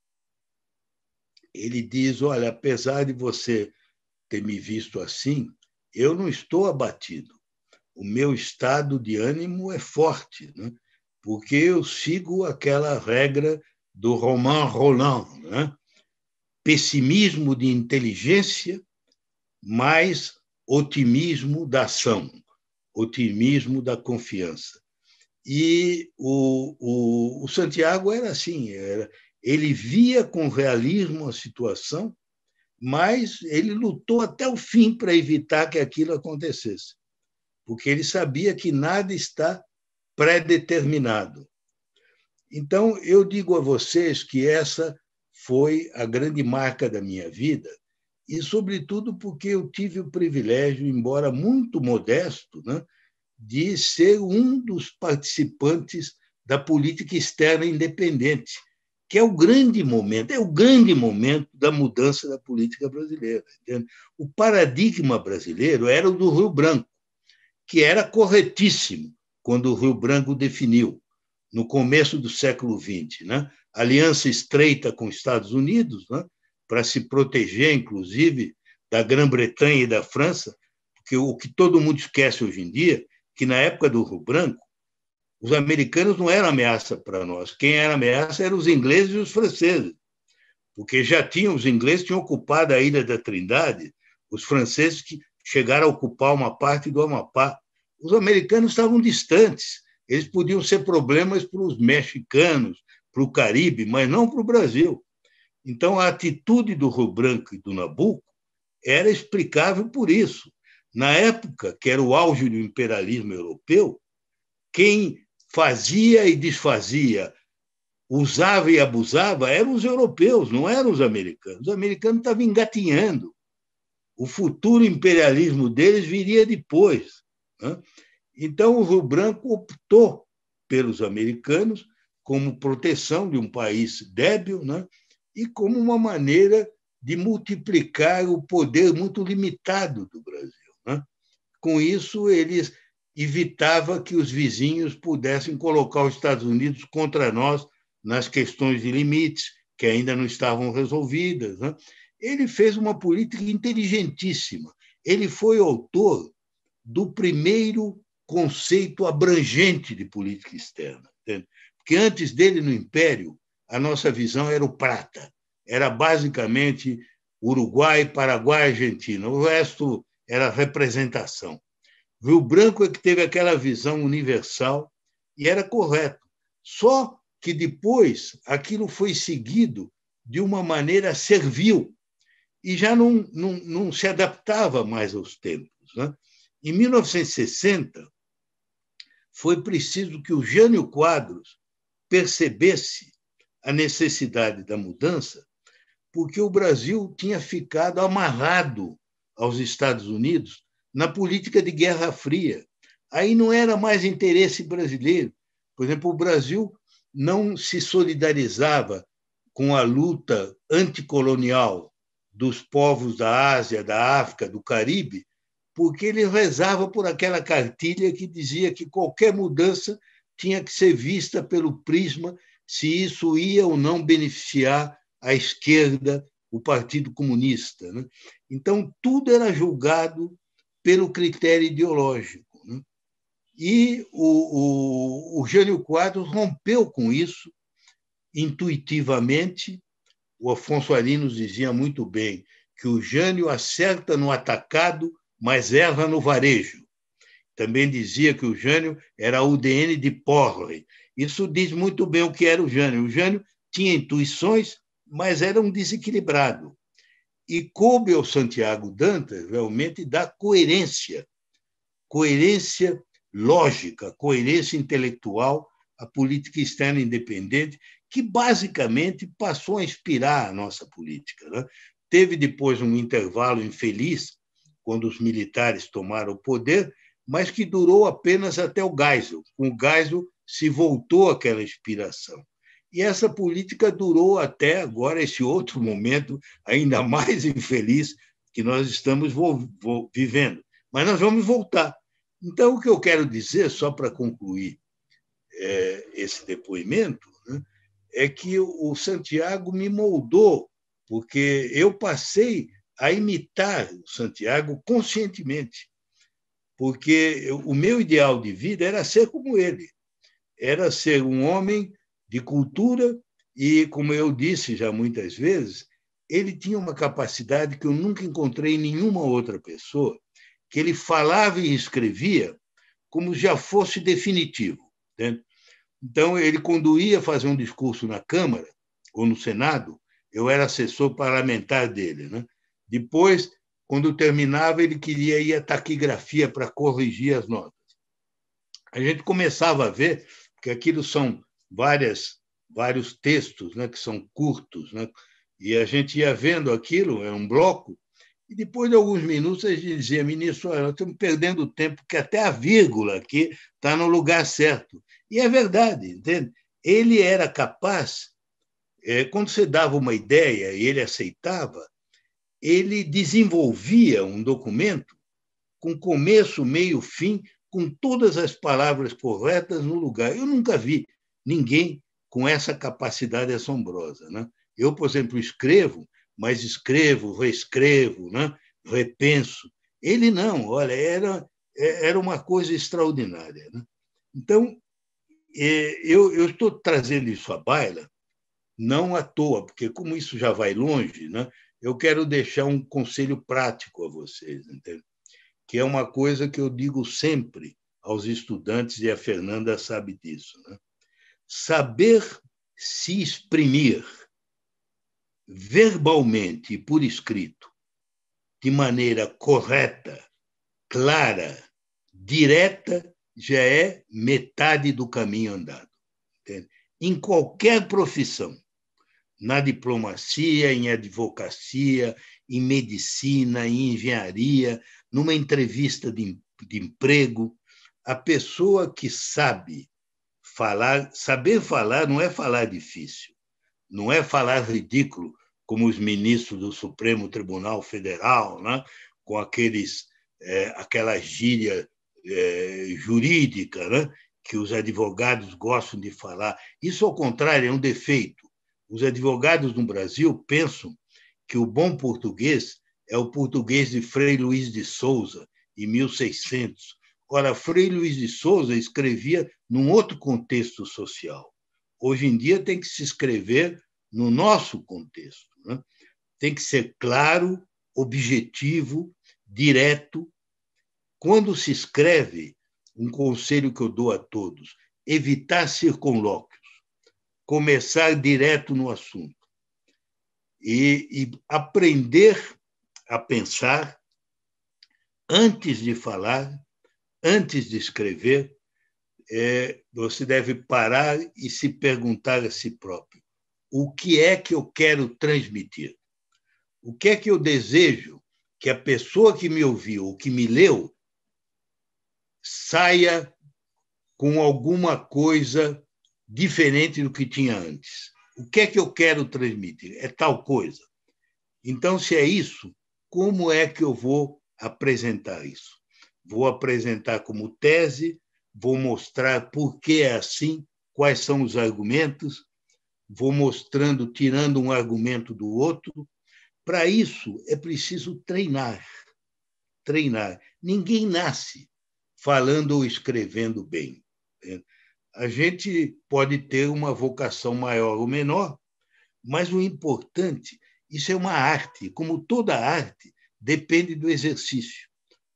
ele diz: Olha, apesar de você ter me visto assim, eu não estou abatido. O meu estado de ânimo é forte, né? porque eu sigo aquela regra do Romain Roland: né? pessimismo de inteligência mais otimismo da ação otimismo, da confiança. E o, o, o Santiago era assim, era, ele via com realismo a situação, mas ele lutou até o fim para evitar que aquilo acontecesse, porque ele sabia que nada está predeterminado. Então, eu digo a vocês que essa foi a grande marca da minha vida, e, sobretudo, porque eu tive o privilégio, embora muito modesto, né, de ser um dos participantes da política externa independente, que é o grande momento, é o grande momento da mudança da política brasileira. Entende? O paradigma brasileiro era o do Rio Branco, que era corretíssimo quando o Rio Branco definiu, no começo do século XX, né? aliança estreita com os Estados Unidos, né? para se proteger, inclusive, da Grã-Bretanha e da França, porque o que todo mundo esquece hoje em dia, que na época do Rio Branco, os americanos não eram ameaça para nós. Quem era ameaça eram os ingleses e os franceses, porque já tinham, os ingleses tinham ocupado a Ilha da Trindade, os franceses que chegaram a ocupar uma parte do Amapá. Os americanos estavam distantes, eles podiam ser problemas para os mexicanos, para o Caribe, mas não para o Brasil. Então, a atitude do Rio Branco e do Nabuco era explicável por isso. Na época, que era o auge do imperialismo europeu, quem fazia e desfazia, usava e abusava, eram os europeus, não eram os americanos. Os americanos estavam engatinhando. O futuro imperialismo deles viria depois. Né? Então, o Rio Branco optou pelos americanos como proteção de um país débil, né? e como uma maneira de multiplicar o poder muito limitado do Brasil. Né? Com isso, eles evitava que os vizinhos pudessem colocar os Estados Unidos contra nós nas questões de limites, que ainda não estavam resolvidas. Né? Ele fez uma política inteligentíssima. Ele foi autor do primeiro conceito abrangente de política externa. Entende? Porque antes dele, no Império, a nossa visão era o prata. Era basicamente Uruguai, Paraguai, Argentina. O resto era representação. Rio Branco é que teve aquela visão universal e era correto. Só que depois aquilo foi seguido de uma maneira servil e já não, não, não se adaptava mais aos tempos. Né? Em 1960, foi preciso que o Jânio Quadros percebesse a necessidade da mudança, porque o Brasil tinha ficado amarrado aos Estados Unidos na política de Guerra Fria. Aí não era mais interesse brasileiro. Por exemplo, o Brasil não se solidarizava com a luta anticolonial dos povos da Ásia, da África, do Caribe, porque ele rezava por aquela cartilha que dizia que qualquer mudança tinha que ser vista pelo prisma se isso ia ou não beneficiar a esquerda, o Partido Comunista. Né? Então, tudo era julgado pelo critério ideológico. Né? E o, o, o Jânio Quadros rompeu com isso intuitivamente. O Afonso Arinos dizia muito bem que o Jânio acerta no atacado, mas erra no varejo. Também dizia que o Jânio era o DNA de Porre, isso diz muito bem o que era o Jânio. O Jânio tinha intuições, mas era um desequilibrado. E coube ao Santiago Dantas realmente dar coerência, coerência lógica, coerência intelectual à política externa independente, que basicamente passou a inspirar a nossa política. Né? Teve depois um intervalo infeliz, quando os militares tomaram o poder, mas que durou apenas até o Geisel. Com o Geisel, se voltou àquela inspiração. E essa política durou até agora, esse outro momento ainda mais infeliz que nós estamos vivendo. Mas nós vamos voltar. Então, o que eu quero dizer, só para concluir é, esse depoimento, né, é que o Santiago me moldou, porque eu passei a imitar o Santiago conscientemente, porque o meu ideal de vida era ser como ele era ser um homem de cultura e, como eu disse já muitas vezes, ele tinha uma capacidade que eu nunca encontrei em nenhuma outra pessoa, que ele falava e escrevia como já fosse definitivo. Entende? Né? Então, ele, quando ia fazer um discurso na Câmara ou no Senado, eu era assessor parlamentar dele. Né? Depois, quando terminava, ele queria ir à taquigrafia para corrigir as notas. A gente começava a ver que aquilo são várias vários textos, né, que são curtos, né? E a gente ia vendo aquilo, é um bloco, e depois de alguns minutos a gente dizia, ministro, nós estamos perdendo tempo, que até a vírgula aqui está no lugar certo. E é verdade, entende? Ele era capaz, é, quando você dava uma ideia e ele aceitava, ele desenvolvia um documento com começo, meio, fim, com todas as palavras corretas no lugar. Eu nunca vi ninguém com essa capacidade assombrosa. Né? Eu, por exemplo, escrevo, mas escrevo, reescrevo, né? repenso. Ele não, olha, era, é, era uma coisa extraordinária. Né? Então, é, eu, eu estou trazendo isso à baila não à toa, porque como isso já vai longe, né, eu quero deixar um conselho prático a vocês. Entende? que é uma coisa que eu digo sempre aos estudantes, e a Fernanda sabe disso. Né? Saber se exprimir verbalmente e por escrito, de maneira correta, clara, direta, já é metade do caminho andado. Entende? Em qualquer profissão, na diplomacia, em advocacia, em medicina, em engenharia, numa entrevista de, de emprego, a pessoa que sabe falar, saber falar não é falar difícil, não é falar ridículo, como os ministros do Supremo Tribunal Federal, né? com aqueles, é, aquela gíria é, jurídica né? que os advogados gostam de falar. Isso, ao contrário, é um defeito. Os advogados no Brasil pensam que o bom português é o português de Frei Luiz de Souza, em 1600. Ora, Frei Luiz de Souza escrevia num outro contexto social. Hoje em dia tem que se escrever no nosso contexto. Né? Tem que ser claro, objetivo, direto. Quando se escreve, um conselho que eu dou a todos: evitar circunlóquios, começar direto no assunto e, e aprender a pensar antes de falar, antes de escrever, é, você deve parar e se perguntar a si próprio: o que é que eu quero transmitir? O que é que eu desejo que a pessoa que me ouviu ou que me leu saia com alguma coisa diferente do que tinha antes? O que é que eu quero transmitir? É tal coisa. Então, se é isso, como é que eu vou apresentar isso? Vou apresentar como tese, vou mostrar por que é assim, quais são os argumentos, vou mostrando, tirando um argumento do outro. Para isso é preciso treinar. Treinar. Ninguém nasce falando ou escrevendo bem. Né? A gente pode ter uma vocação maior ou menor, mas o importante isso é uma arte, como toda arte, depende do exercício.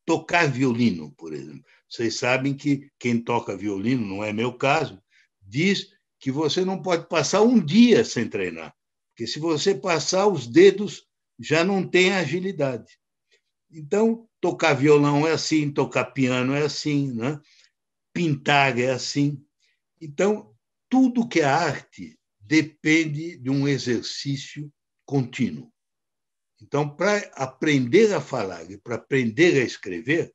Tocar violino, por exemplo. Vocês sabem que quem toca violino, não é meu caso, diz que você não pode passar um dia sem treinar, porque se você passar, os dedos já não têm agilidade. Então, tocar violão é assim, tocar piano é assim, né? pintar é assim. Então, tudo que é arte depende de um exercício contínuo. Então, para aprender a falar e para aprender a escrever,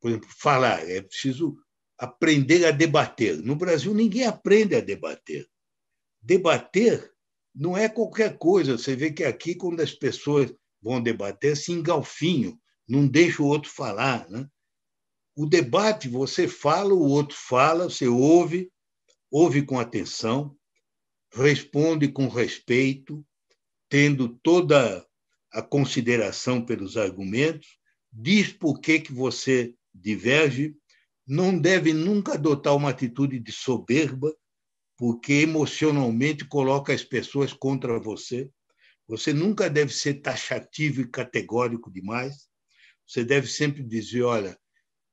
por exemplo, falar, é preciso aprender a debater. No Brasil, ninguém aprende a debater. Debater não é qualquer coisa. Você vê que aqui, quando as pessoas vão debater, se engalfinho, não deixa o outro falar. Né? O debate, você fala, o outro fala, você ouve, ouve com atenção, responde com respeito, tendo toda a consideração pelos argumentos, diz por que, que você diverge, não deve nunca adotar uma atitude de soberba, porque emocionalmente coloca as pessoas contra você. Você nunca deve ser taxativo e categórico demais. Você deve sempre dizer: olha,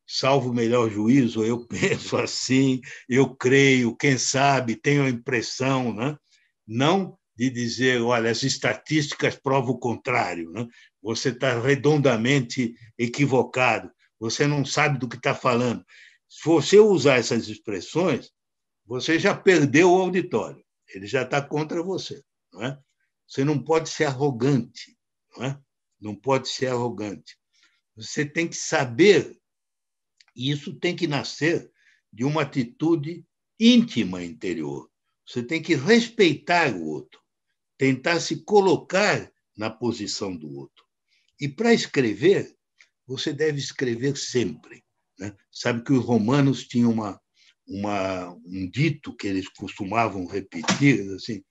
salvo o melhor juízo, eu penso assim, eu creio, quem sabe, tenho a impressão, né? Não de dizer, olha, as estatísticas provam o contrário, né? você está redondamente equivocado, você não sabe do que está falando. Se você usar essas expressões, você já perdeu o auditório, ele já está contra você. Não é? Você não pode ser arrogante, não, é? não pode ser arrogante. Você tem que saber, e isso tem que nascer de uma atitude íntima interior. Você tem que respeitar o outro tentar se colocar na posição do outro. E para escrever, você deve escrever sempre. Né? Sabe que os romanos tinham uma, uma, um dito que eles costumavam repetir, assim,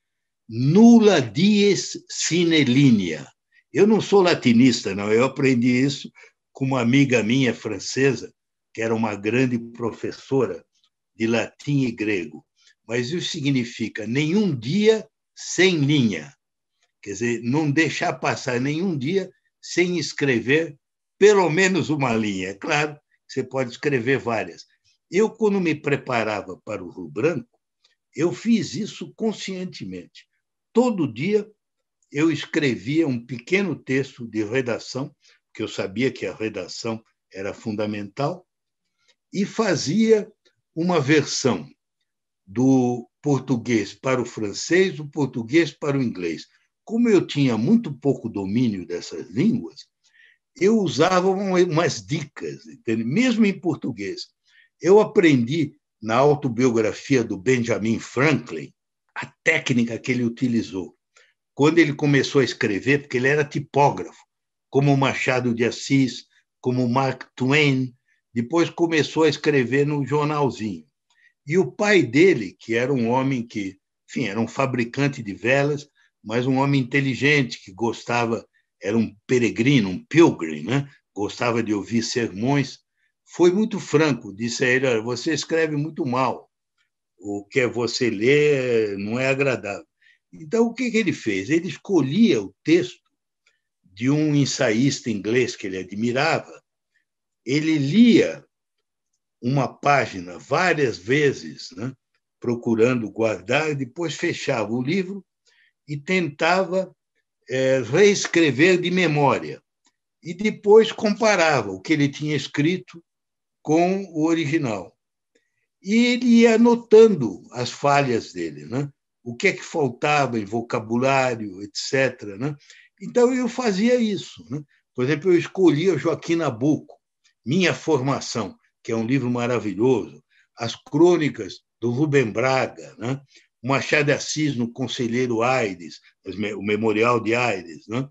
nulla dies sine linea. Eu não sou latinista, não. Eu aprendi isso com uma amiga minha francesa, que era uma grande professora de latim e grego. Mas isso significa nenhum dia sem linha. Quer dizer, não deixar passar nenhum dia sem escrever pelo menos uma linha. É claro, você pode escrever várias. Eu, quando me preparava para o Rio Branco, eu fiz isso conscientemente. Todo dia eu escrevia um pequeno texto de redação, porque eu sabia que a redação era fundamental, e fazia uma versão do português para o francês, o português para o inglês. Como eu tinha muito pouco domínio dessas línguas, eu usava umas dicas, entende? mesmo em português. Eu aprendi na autobiografia do Benjamin Franklin a técnica que ele utilizou. Quando ele começou a escrever, porque ele era tipógrafo, como Machado de Assis, como Mark Twain, depois começou a escrever no jornalzinho. E o pai dele, que era um homem que, enfim, era um fabricante de velas, mas um homem inteligente que gostava, era um peregrino, um pilgrim, né? gostava de ouvir sermões, foi muito franco, disse a ele, você escreve muito mal, o que é você lê não é agradável. Então, o que, que ele fez? Ele escolhia o texto de um ensaísta inglês que ele admirava, ele lia uma página várias vezes, né? procurando guardar, depois fechava o livro e tentava é, reescrever de memória. E depois comparava o que ele tinha escrito com o original. E ele ia anotando as falhas dele, né? o que é que faltava em vocabulário, etc. Né? Então, eu fazia isso. Né? Por exemplo, eu escolhia Joaquim Nabuco, minha formação que é um livro maravilhoso, as crônicas do Rubem Braga, né? o Machado de Assis no Conselheiro Aires, o Memorial de Aires. Né?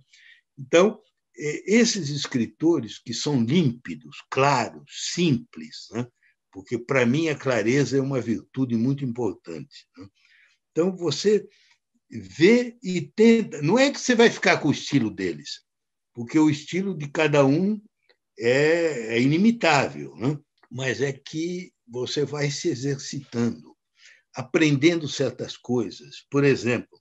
Então, é, esses escritores que são límpidos, claros, simples, né? porque para mim a clareza é uma virtude muito importante. Né? Então, você vê e tenta. Não é que você vai ficar com o estilo deles, porque o estilo de cada um é, é inimitável. Né? mas é que você vai se exercitando, aprendendo certas coisas. Por exemplo,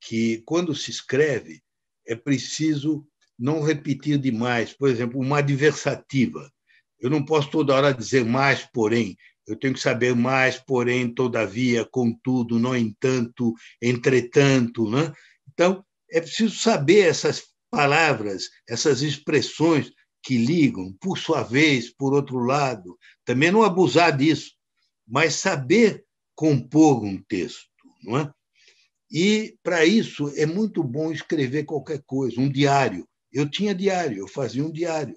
que quando se escreve, é preciso não repetir demais. Por exemplo, uma adversativa. Eu não posso toda hora dizer mais, porém. Eu tenho que saber mais, porém, todavia, contudo, no entanto, entretanto. Né? Então, é preciso saber essas palavras, essas expressões, que ligam, por sua vez, por outro lado, também não abusar disso, mas saber compor um texto, não é? E para isso é muito bom escrever qualquer coisa, um diário. Eu tinha diário, eu fazia um diário.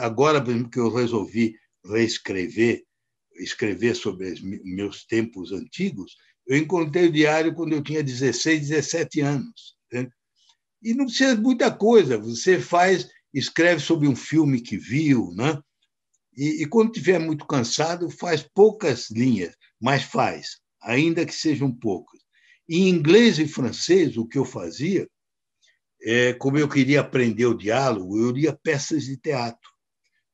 Agora, por exemplo, que eu resolvi reescrever, escrever sobre meus tempos antigos, eu encontrei o diário quando eu tinha 16, 17 anos. Entende? Né? E não precisa de muita coisa, você faz escreve sobre um filme que viu, né? E, e quando estiver muito cansado, faz poucas linhas, mas faz, ainda que sejam poucas. Em inglês e francês, o que eu fazia, é, como eu queria aprender o diálogo, eu lia peças de teatro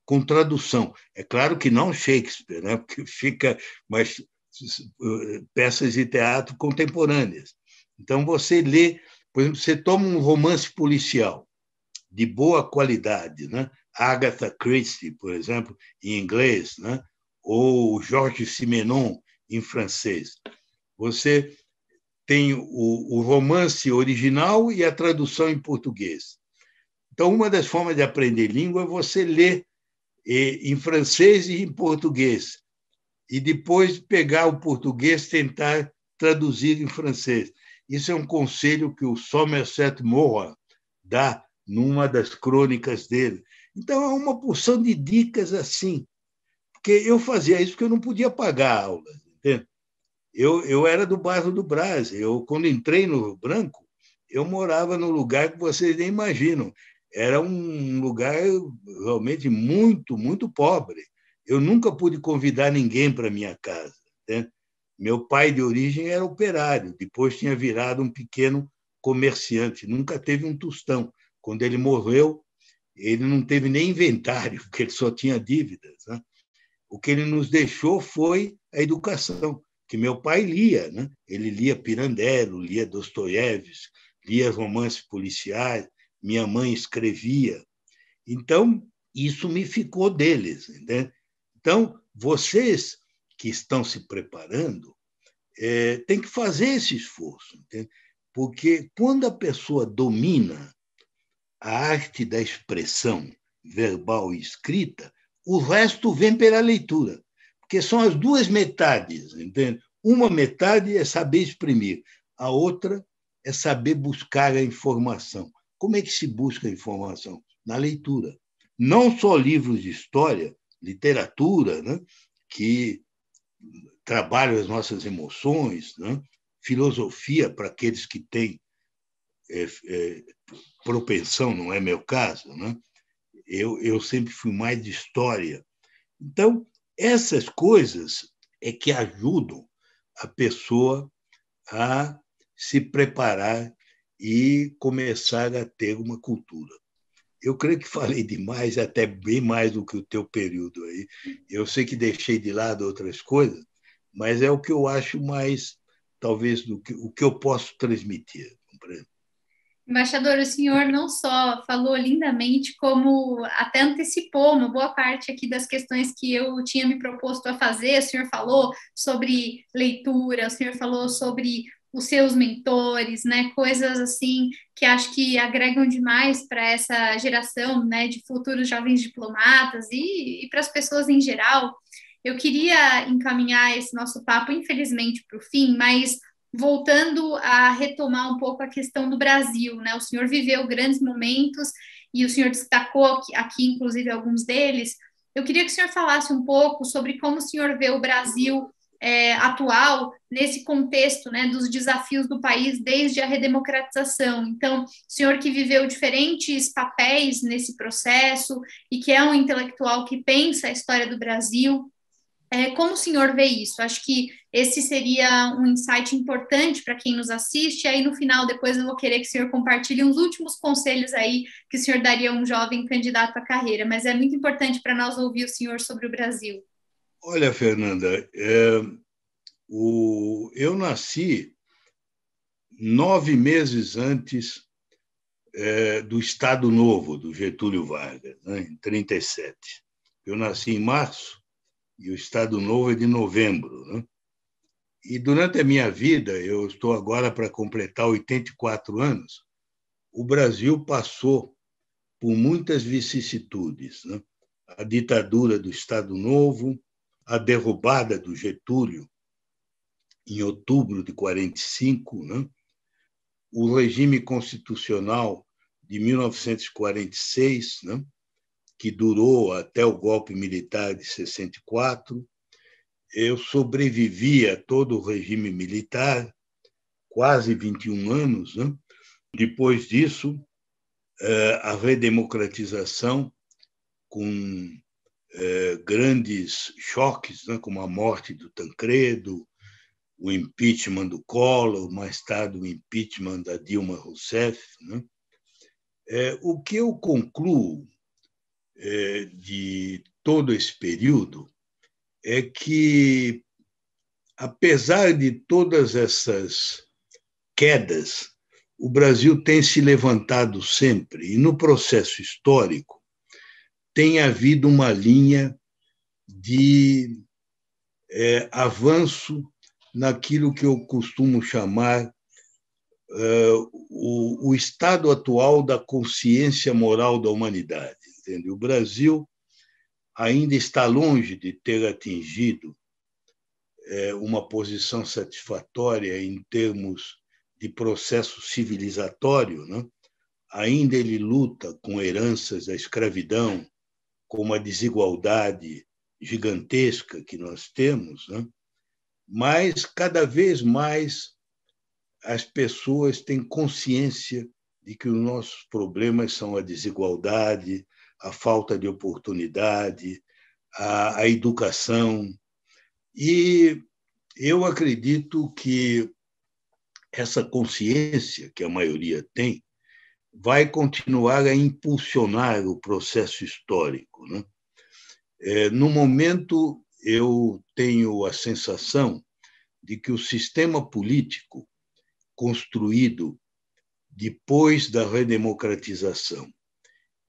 com tradução. É claro que não Shakespeare, né? porque fica, mas eh, peças de teatro contemporâneas. Então você lê, por exemplo, você toma um romance policial de boa qualidade, né? Agatha Christie, por exemplo, em inglês, né? ou Georges Simenon, em francês. Você tem o, o romance original e a tradução em português. Então, uma das formas de aprender língua é você ler em francês e em português, e depois pegar o português e tentar traduzir em francês. Isso é um conselho que o Somerset Maugham dá numa das crônicas dele. Então, é uma porção de dicas assim. Porque eu fazia isso porque eu não podia pagar aulas, Eu, eu era do bairro do Brás. Eu, quando entrei no Rio Branco, eu morava num lugar que vocês nem imaginam. Era um lugar realmente muito, muito pobre. Eu nunca pude convidar ninguém para minha casa. Meu pai de origem era operário, depois tinha virado um pequeno comerciante, nunca teve um tostão. Quando ele morreu, ele não teve nem inventário, porque ele só tinha dívidas. Né? O que ele nos deixou foi a educação, que meu pai lia. Né? Ele lia Pirandello, lia Dostoiévski, lia romances policiais, minha mãe escrevia. Então, isso me ficou deles. Né? Então, vocês que estão se preparando é, têm que fazer esse esforço, entende? porque quando a pessoa domina a arte da expressão verbal e escrita, o resto vem pela leitura, porque são as duas metades, entende? Uma metade é saber exprimir, a outra é saber buscar a informação. Como é que se busca a informação? Na leitura. Não só livros de história, literatura, né? que trabalham as nossas emoções, né? filosofia para aqueles que têm é, é, propensão, não é meu caso, né? eu, eu sempre fui mais de história. Então, essas coisas é que ajudam a pessoa a se preparar e começar a ter uma cultura. Eu creio que falei demais, até bem mais do que o teu período aí. Eu sei que deixei de lado outras coisas, mas é o que eu acho mais, talvez, do que, o que eu posso transmitir. Compreende? Embaixador, o senhor não só falou lindamente, como até antecipou uma boa parte aqui das questões que eu tinha me proposto a fazer. O senhor falou sobre leitura, o senhor falou sobre os seus mentores, né? Coisas assim que acho que agregam demais para essa geração, né, de futuros jovens diplomatas e, e para as pessoas em geral. Eu queria encaminhar esse nosso papo, infelizmente, para o fim, mas voltando a retomar um pouco a questão do Brasil, né? O senhor viveu grandes momentos e o senhor destacou aqui, inclusive, alguns deles. Eu queria que o senhor falasse um pouco sobre como o senhor vê o Brasil é, atual nesse contexto né, dos desafios do país desde a redemocratização. Então, o senhor que viveu diferentes papéis nesse processo e que é um intelectual que pensa a história do Brasil, é, como o senhor vê isso? Acho que esse seria um insight importante para quem nos assiste. Aí no final, depois eu vou querer que o senhor compartilhe uns últimos conselhos aí que o senhor daria a um jovem candidato à carreira, mas é muito importante para nós ouvir o senhor sobre o Brasil. Olha, Fernanda, é, o, eu nasci nove meses antes é, do Estado Novo, do Getúlio Vargas, né, em 37. Eu nasci em março e o Estado Novo é de novembro. Né? E durante a minha vida, eu estou agora para completar 84 anos, o Brasil passou por muitas vicissitudes. Né? A ditadura do Estado Novo, a derrubada do Getúlio em outubro de 45, né? o regime constitucional de 1946, né? que durou até o golpe militar de 64. Eu sobrevivi a todo o regime militar, quase 21 anos. Né? Depois disso, é, a redemocratização, com é, grandes choques, né? como a morte do Tancredo, o impeachment do Collor, mais tarde o impeachment da Dilma Rousseff. Né? É, o que eu concluo é, de todo esse período é que, apesar de todas essas quedas, o Brasil tem se levantado sempre, e no processo histórico tem havido uma linha de é, avanço naquilo que eu costumo chamar é, o, o estado atual da consciência moral da humanidade entende? O Brasil ainda está longe de ter atingido é, uma posição satisfatória em termos de processo civilizatório, né? ainda ele luta com heranças da escravidão, com uma desigualdade gigantesca que nós temos, né? mas cada vez mais as pessoas têm consciência de que os nossos problemas são a desigualdade, a falta de oportunidade, a, a educação. E eu acredito que essa consciência que a maioria tem vai continuar a impulsionar o processo histórico. Né? É, no momento, eu tenho a sensação de que o sistema político construído depois da redemocratização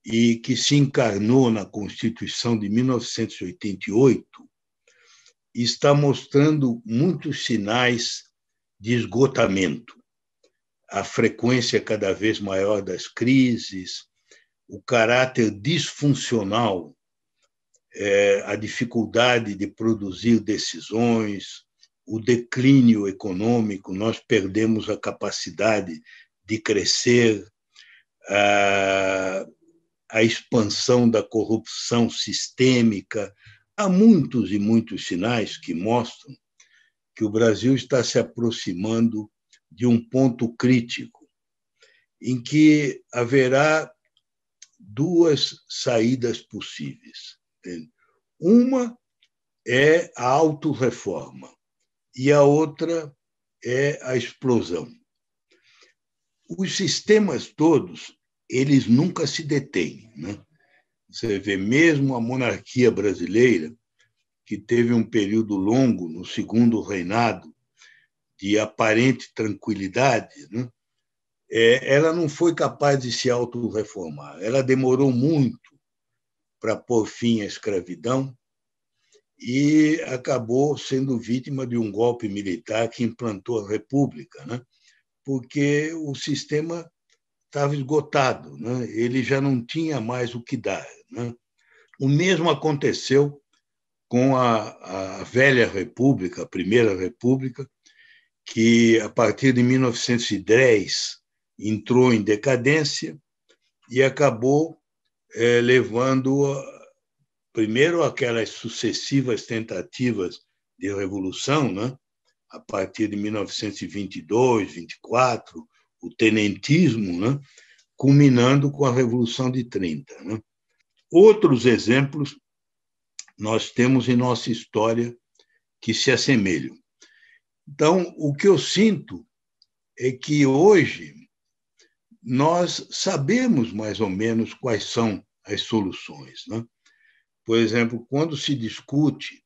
e que se encarnou na Constituição de 1988, está mostrando muitos sinais de esgotamento. A frequência é cada vez maior das crises, o caráter disfuncional, é, a dificuldade de produzir decisões, o declínio econômico, nós perdemos a capacidade de crescer, a expansão da corrupção sistêmica. Há muitos e muitos sinais que mostram que o Brasil está se aproximando de um ponto crítico, em que haverá duas saídas possíveis. Uma é a autorreforma e a outra é a explosão. Os sistemas todos eles nunca se detêm. Né? Você vê, mesmo a monarquia brasileira, que teve um período longo no segundo reinado de aparente tranquilidade, né? é, ela não foi capaz de se autorreformar. Ela demorou muito para pôr fim à escravidão e acabou sendo vítima de um golpe militar que implantou a república, né? porque o sistema estava esgotado, né? ele já não tinha mais o que dar. Né? O mesmo aconteceu com a, a velha República, a Primeira República, que a partir de 1910 entrou em decadência e acabou é, levando primeiro aquelas sucessivas tentativas de revolução, né? a partir de 1922, 24, o tenentismo, né? culminando com a Revolução de 30. Né? Outros exemplos nós temos em nossa história que se assemelham. Então, o que eu sinto é que hoje nós sabemos mais ou menos quais são as soluções. Né? Por exemplo, quando se discute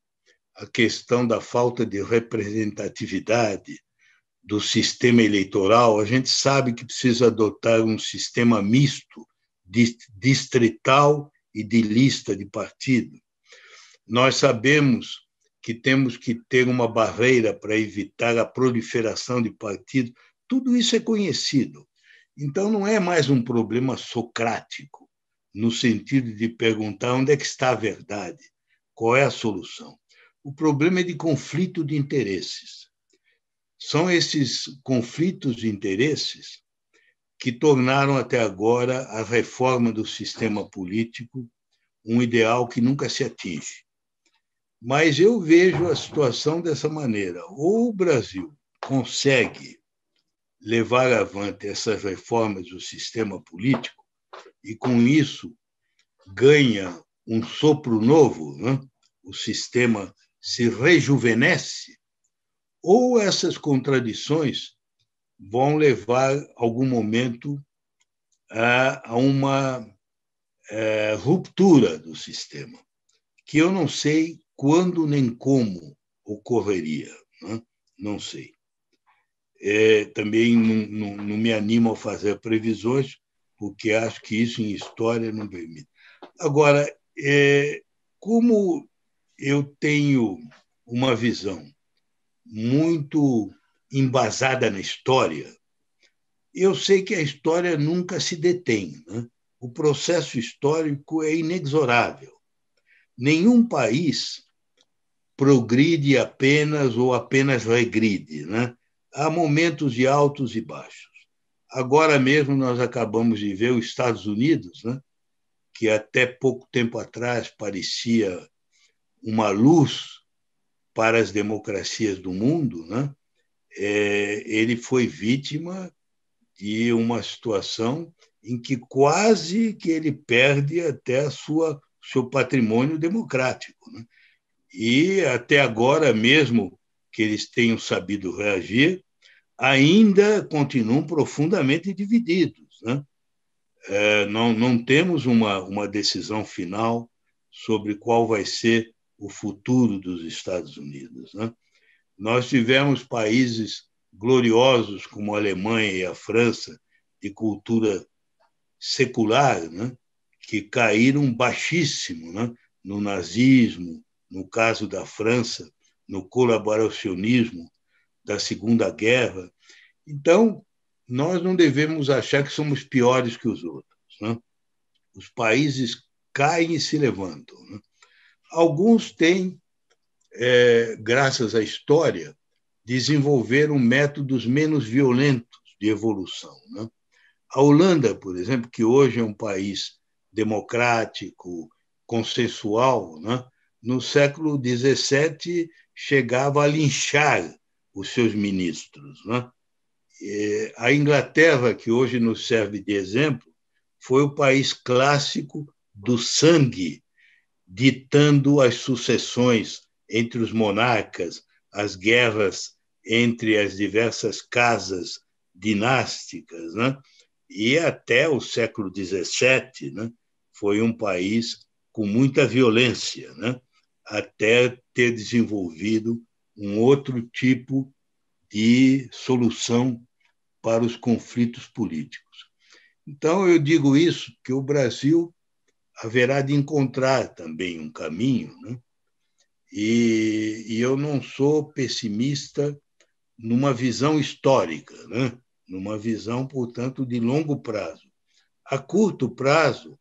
a questão da falta de representatividade do sistema eleitoral, a gente sabe que precisa adotar um sistema misto, distrital e de lista de partido. Nós sabemos que temos que ter uma barreira para evitar a proliferação de partidos. Tudo isso é conhecido. Então, não é mais um problema socrático, no sentido de perguntar onde é que está a verdade, qual é a solução. O problema é de conflito de interesses. São esses conflitos de interesses que tornaram até agora a reforma do sistema político um ideal que nunca se atinge. Mas eu vejo a situação dessa maneira: ou o Brasil consegue levar avante essas reformas do sistema político e, com isso, ganha um sopro novo, né? o sistema se rejuvenesce, ou essas contradições vão levar, algum momento, a, a uma é, ruptura do sistema, que eu não sei quando nem como ocorreria, né? não sei. É, também não, não, não me animo a fazer previsões, porque acho que isso em história não permite. Agora, é, como eu tenho uma visão muito embasada na história, eu sei que a história nunca se detém. Né? O processo histórico é inexorável. Nenhum país progride apenas ou apenas regride. Né? Há momentos de altos e baixos. Agora mesmo nós acabamos de ver os Estados Unidos, né? que até pouco tempo atrás parecia uma luz para as democracias do mundo, né? É, ele foi vítima de uma situação em que quase que ele perde até a sua seu patrimônio democrático. Né? E até agora mesmo que eles tenham sabido reagir, ainda continuam profundamente divididos. Né? É, não, não temos uma, uma decisão final sobre qual vai ser o futuro dos Estados Unidos. Né? Nós tivemos países gloriosos como a Alemanha e a França, de cultura secular, né? que caíram baixíssimo né? no nazismo, no caso da França, no colaboracionismo da Segunda Guerra. Então, nós não devemos achar que somos piores que os outros. Né? Os países caem e se levantam. Né? Alguns têm, é, graças à história, desenvolveram métodos menos violentos de evolução. Né? A Holanda, por exemplo, que hoje é um país democrático, consensual, né? no século XVII chegava a linchar os seus ministros. Né? A Inglaterra, que hoje nos serve de exemplo, foi o país clássico do sangue ditando as sucessões entre os monarcas, as guerras entre as diversas casas dinásticas, né? e até o século XVII né? foi um país com muita violência, né? até ter desenvolvido um outro tipo de solução para os conflitos políticos. Então, eu digo isso, que o Brasil haverá de encontrar também um caminho. Né? E, e, eu não sou pessimista numa visão histórica, né? numa visão, portanto, de longo prazo. A curto prazo,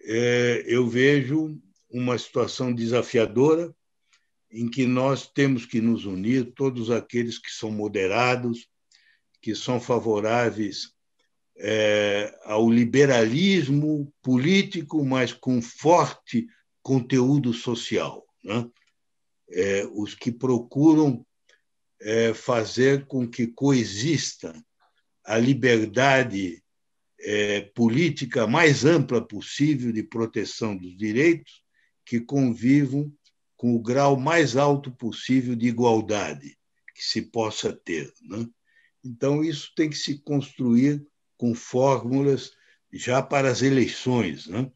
é, eu vejo uma situação desafiadora em que nós temos que nos unir, todos aqueles que são moderados, que são favoráveis é, ao liberalismo político, mas com forte conteúdo social. Né? É, os que procuram é, fazer com que coexista a liberdade é, política mais ampla possível de proteção dos direitos, que convivam com o grau mais alto possível de igualdade que se possa ter. Né? Então, isso tem que se construir com fórmulas já para as eleições, né?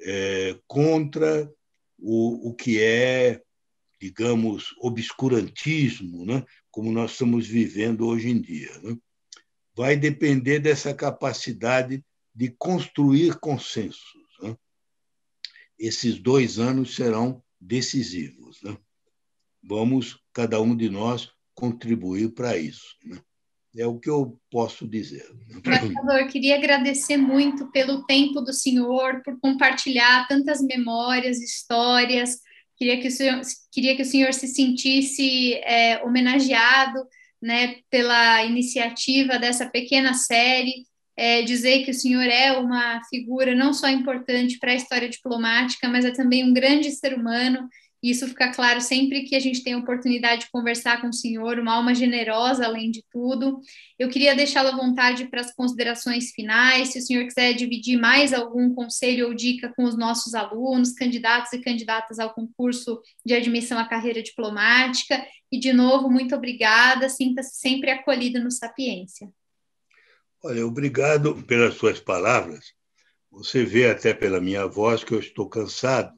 É, contra o, o que é, digamos, obscurantismo, né? como nós estamos vivendo hoje em dia. Né? Vai depender dessa capacidade de construir consensos. Né? Esses dois anos serão decisivos. Né? Vamos, cada um de nós, contribuir para isso. Né? É o que eu posso dizer. Embaixador, queria agradecer muito pelo tempo do senhor, por compartilhar tantas memórias, histórias. Queria que o senhor, queria que o senhor se sentisse é, homenageado né, pela iniciativa dessa pequena série. É, dizer que o senhor é uma figura não só importante para a história diplomática, mas é também um grande ser humano isso fica claro sempre que a gente tem a oportunidade de conversar com o Senhor, uma alma generosa além de tudo. Eu queria deixá-lo à vontade para as considerações finais, se o senhor quiser dividir mais algum conselho ou dica com os nossos alunos, candidatos e candidatas ao concurso de admissão à carreira diplomática. E, de novo, muito obrigada, sinta-se sempre acolhida no Sapiência. Olha, obrigado pelas suas palavras. Você vê até pela minha voz que eu estou cansado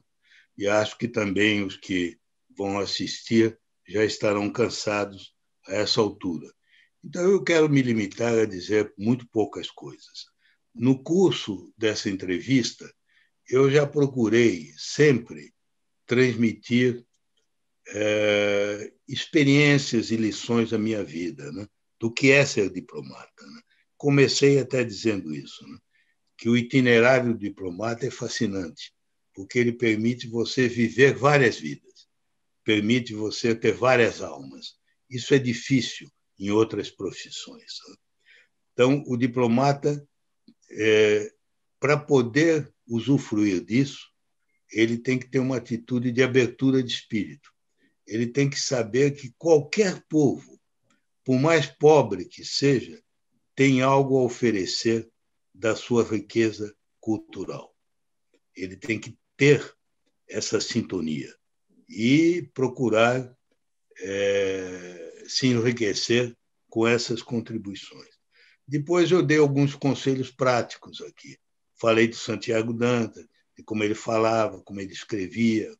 e acho que também os que vão assistir já estarão cansados a essa altura. Então, eu quero me limitar a dizer muito poucas coisas. No curso dessa entrevista, eu já procurei sempre transmitir é, experiências e lições da minha vida, né? do que é ser diplomata. Né? Comecei até dizendo isso, né? que o itinerário do diplomata é fascinante porque ele permite você viver várias vidas, permite você ter várias almas. Isso é difícil em outras profissões. Então, o diplomata, é, para poder usufruir disso, ele tem que ter uma atitude de abertura de espírito. Ele tem que saber que qualquer povo, por mais pobre que seja, tem algo a oferecer da sua riqueza cultural. Ele tem que ter essa sintonia e procurar é, se enriquecer com essas contribuições. Depois eu dei alguns conselhos práticos aqui. Falei de Santiago Danta, de como ele falava, como ele escrevia,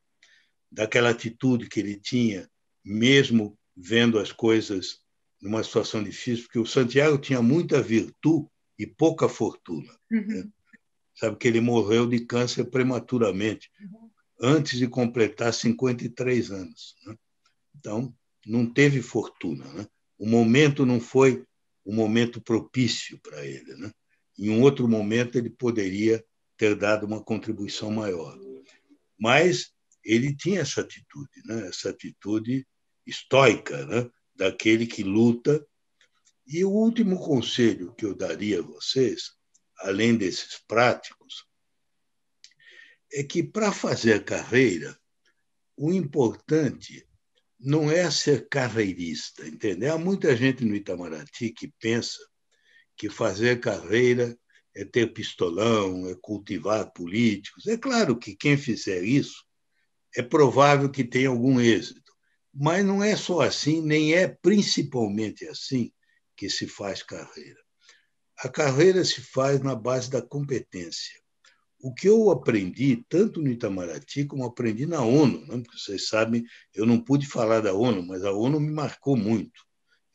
daquela atitude que ele tinha, mesmo vendo as coisas numa situação difícil, porque o Santiago tinha muita virtude e pouca fortuna. Né? Uhum. Né? sabe que ele morreu de câncer prematuramente, uhum. antes de completar 53 anos. Né? Então, não teve fortuna. Né? O momento não foi um momento propício para ele. Né? Em um outro momento, ele poderia ter dado uma contribuição maior. Mas ele tinha essa atitude, né? essa atitude estoica, né? daquele que luta. E o último conselho que eu daria a vocês além desses práticos, é que para fazer carreira, o importante não é ser carreirista, entendeu? Há muita gente no Itamaraty que pensa que fazer carreira é ter pistolão, é cultivar políticos. É claro que quem fizer isso é provável que tenha algum êxito, mas não é só assim, nem é principalmente assim que se faz carreira. A carreira se faz na base da competência. O que eu aprendi, tanto no Itamaraty como aprendi na ONU, né? porque vocês sabem, eu não pude falar da ONU, mas a ONU me marcou muito.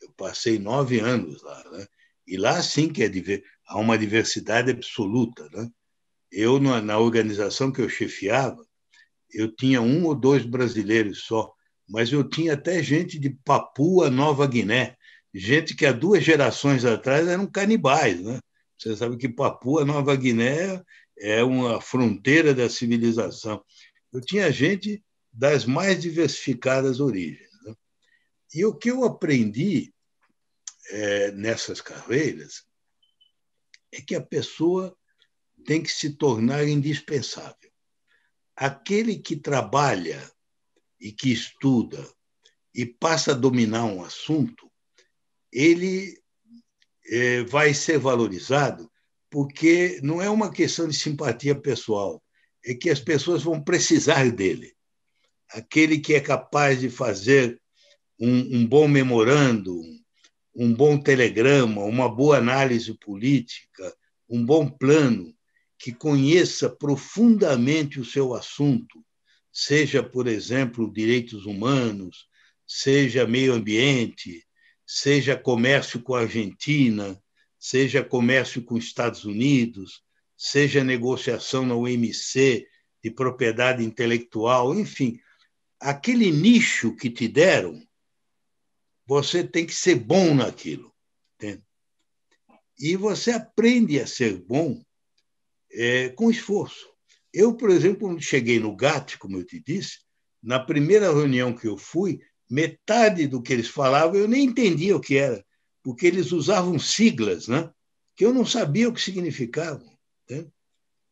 Eu passei nove anos lá. Né? E lá sim que é, há uma diversidade absoluta. Né? Eu, na, na organização que eu chefiava, eu tinha um ou dois brasileiros só, mas eu tinha até gente de Papua Nova Guiné, gente que há duas gerações atrás eram canibais. Né? Você sabe que Papua Nova Guiné é uma fronteira da civilização. Eu tinha gente das mais diversificadas origens. Né? E o que eu aprendi é, nessas carreiras é que a pessoa tem que se tornar indispensável. Aquele que trabalha e que estuda e passa a dominar um assunto, ele é, vai ser valorizado porque não é uma questão de simpatia pessoal, é que as pessoas vão precisar dele. Aquele que é capaz de fazer um, um bom memorando, um bom telegrama, uma boa análise política, um bom plano, que conheça profundamente o seu assunto, seja, por exemplo, direitos humanos, seja meio ambiente, seja comércio com a Argentina, seja comércio com os Estados Unidos, seja negociação na OMC de propriedade intelectual, enfim, aquele nicho que te deram, você tem que ser bom naquilo. Entende? E você aprende a ser bom é, com esforço. Eu, por exemplo, quando cheguei no GATT, como eu te disse, na primeira reunião que eu fui, metade do que eles falavam eu nem entendia o que era, porque eles usavam siglas, né? que eu não sabia o que significavam. Né?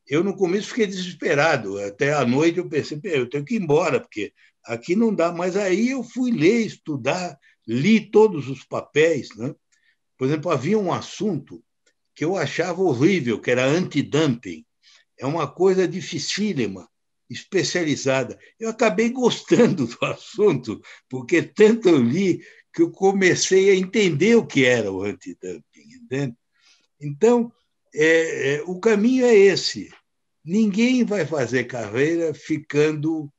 Eu, no começo, fiquei desesperado. Até à noite eu pensei, eu tenho que ir embora, porque aqui não dá. Mas aí eu fui ler, estudar, li todos os papéis. Né? Por exemplo, havia um assunto que eu achava horrível, que era antidumping. É uma coisa dificílima especializada. Eu acabei gostando do assunto, porque tanto eu li que eu comecei a entender o que era o antidumping, entende? Então, é, é, o caminho é esse. Ninguém vai fazer carreira ficando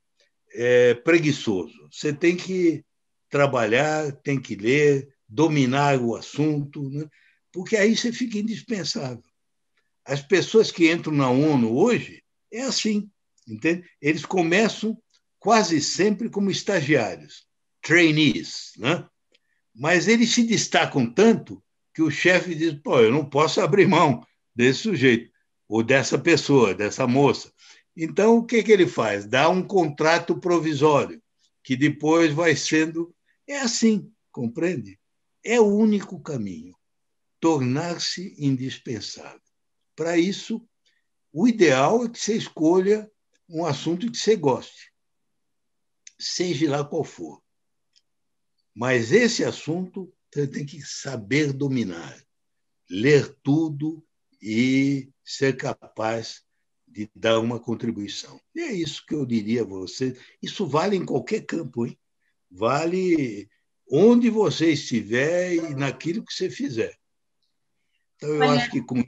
é, preguiçoso. Você tem que trabalhar, tem que ler, dominar o assunto, né? porque aí você fica indispensável. As pessoas que entram na ONU hoje é assim. Entende? Eles começam quase sempre como estagiários, trainees, né? Mas eles se destacam tanto que o chefe diz: pô, eu não posso abrir mão desse sujeito, ou dessa pessoa, dessa moça. Então, o que, que ele faz? Dá um contrato provisório, que depois vai sendo. É assim, compreende? É o único caminho tornar-se indispensável. Para isso, o ideal é que você escolha um assunto que você goste, seja lá qual for. Mas esse assunto você tem que saber dominar, ler tudo e ser capaz de dar uma contribuição. E é isso que eu diria a você. Isso vale em qualquer campo, hein? Vale onde você estiver e naquilo que você fizer. Então, eu Olha. acho que com...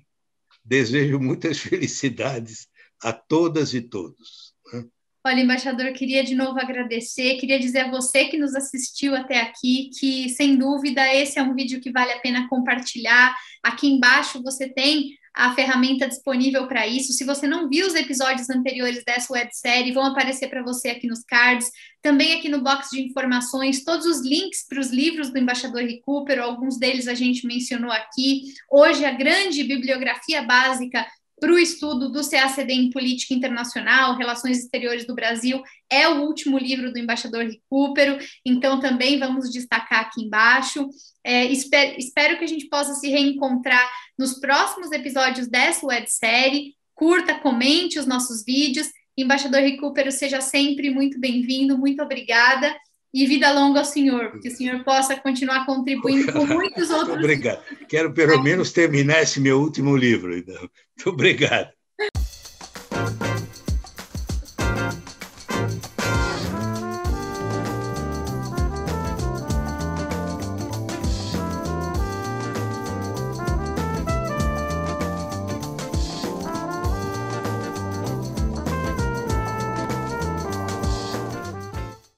desejo muitas felicidades a todas e todos. Né? Olha, embaixador, queria de novo agradecer, queria dizer a você que nos assistiu até aqui que, sem dúvida, esse é um vídeo que vale a pena compartilhar. Aqui embaixo você tem a ferramenta disponível para isso. Se você não viu os episódios anteriores dessa websérie, vão aparecer para você aqui nos cards. Também aqui no box de informações, todos os links para os livros do embaixador Recupero, alguns deles a gente mencionou aqui. Hoje, a grande bibliografia básica para o estudo do CACD em política internacional, relações exteriores do Brasil, é o último livro do embaixador Recupero, então também vamos destacar aqui embaixo. É, espero, espero que a gente possa se reencontrar nos próximos episódios dessa websérie. Curta, comente os nossos vídeos. Embaixador Recupero, seja sempre muito bem-vindo, muito obrigada e vida longa ao senhor, porque o senhor possa continuar contribuindo com muitos outros. Muito obrigado. Quero pelo menos terminar esse meu último livro. Então. Muito obrigado.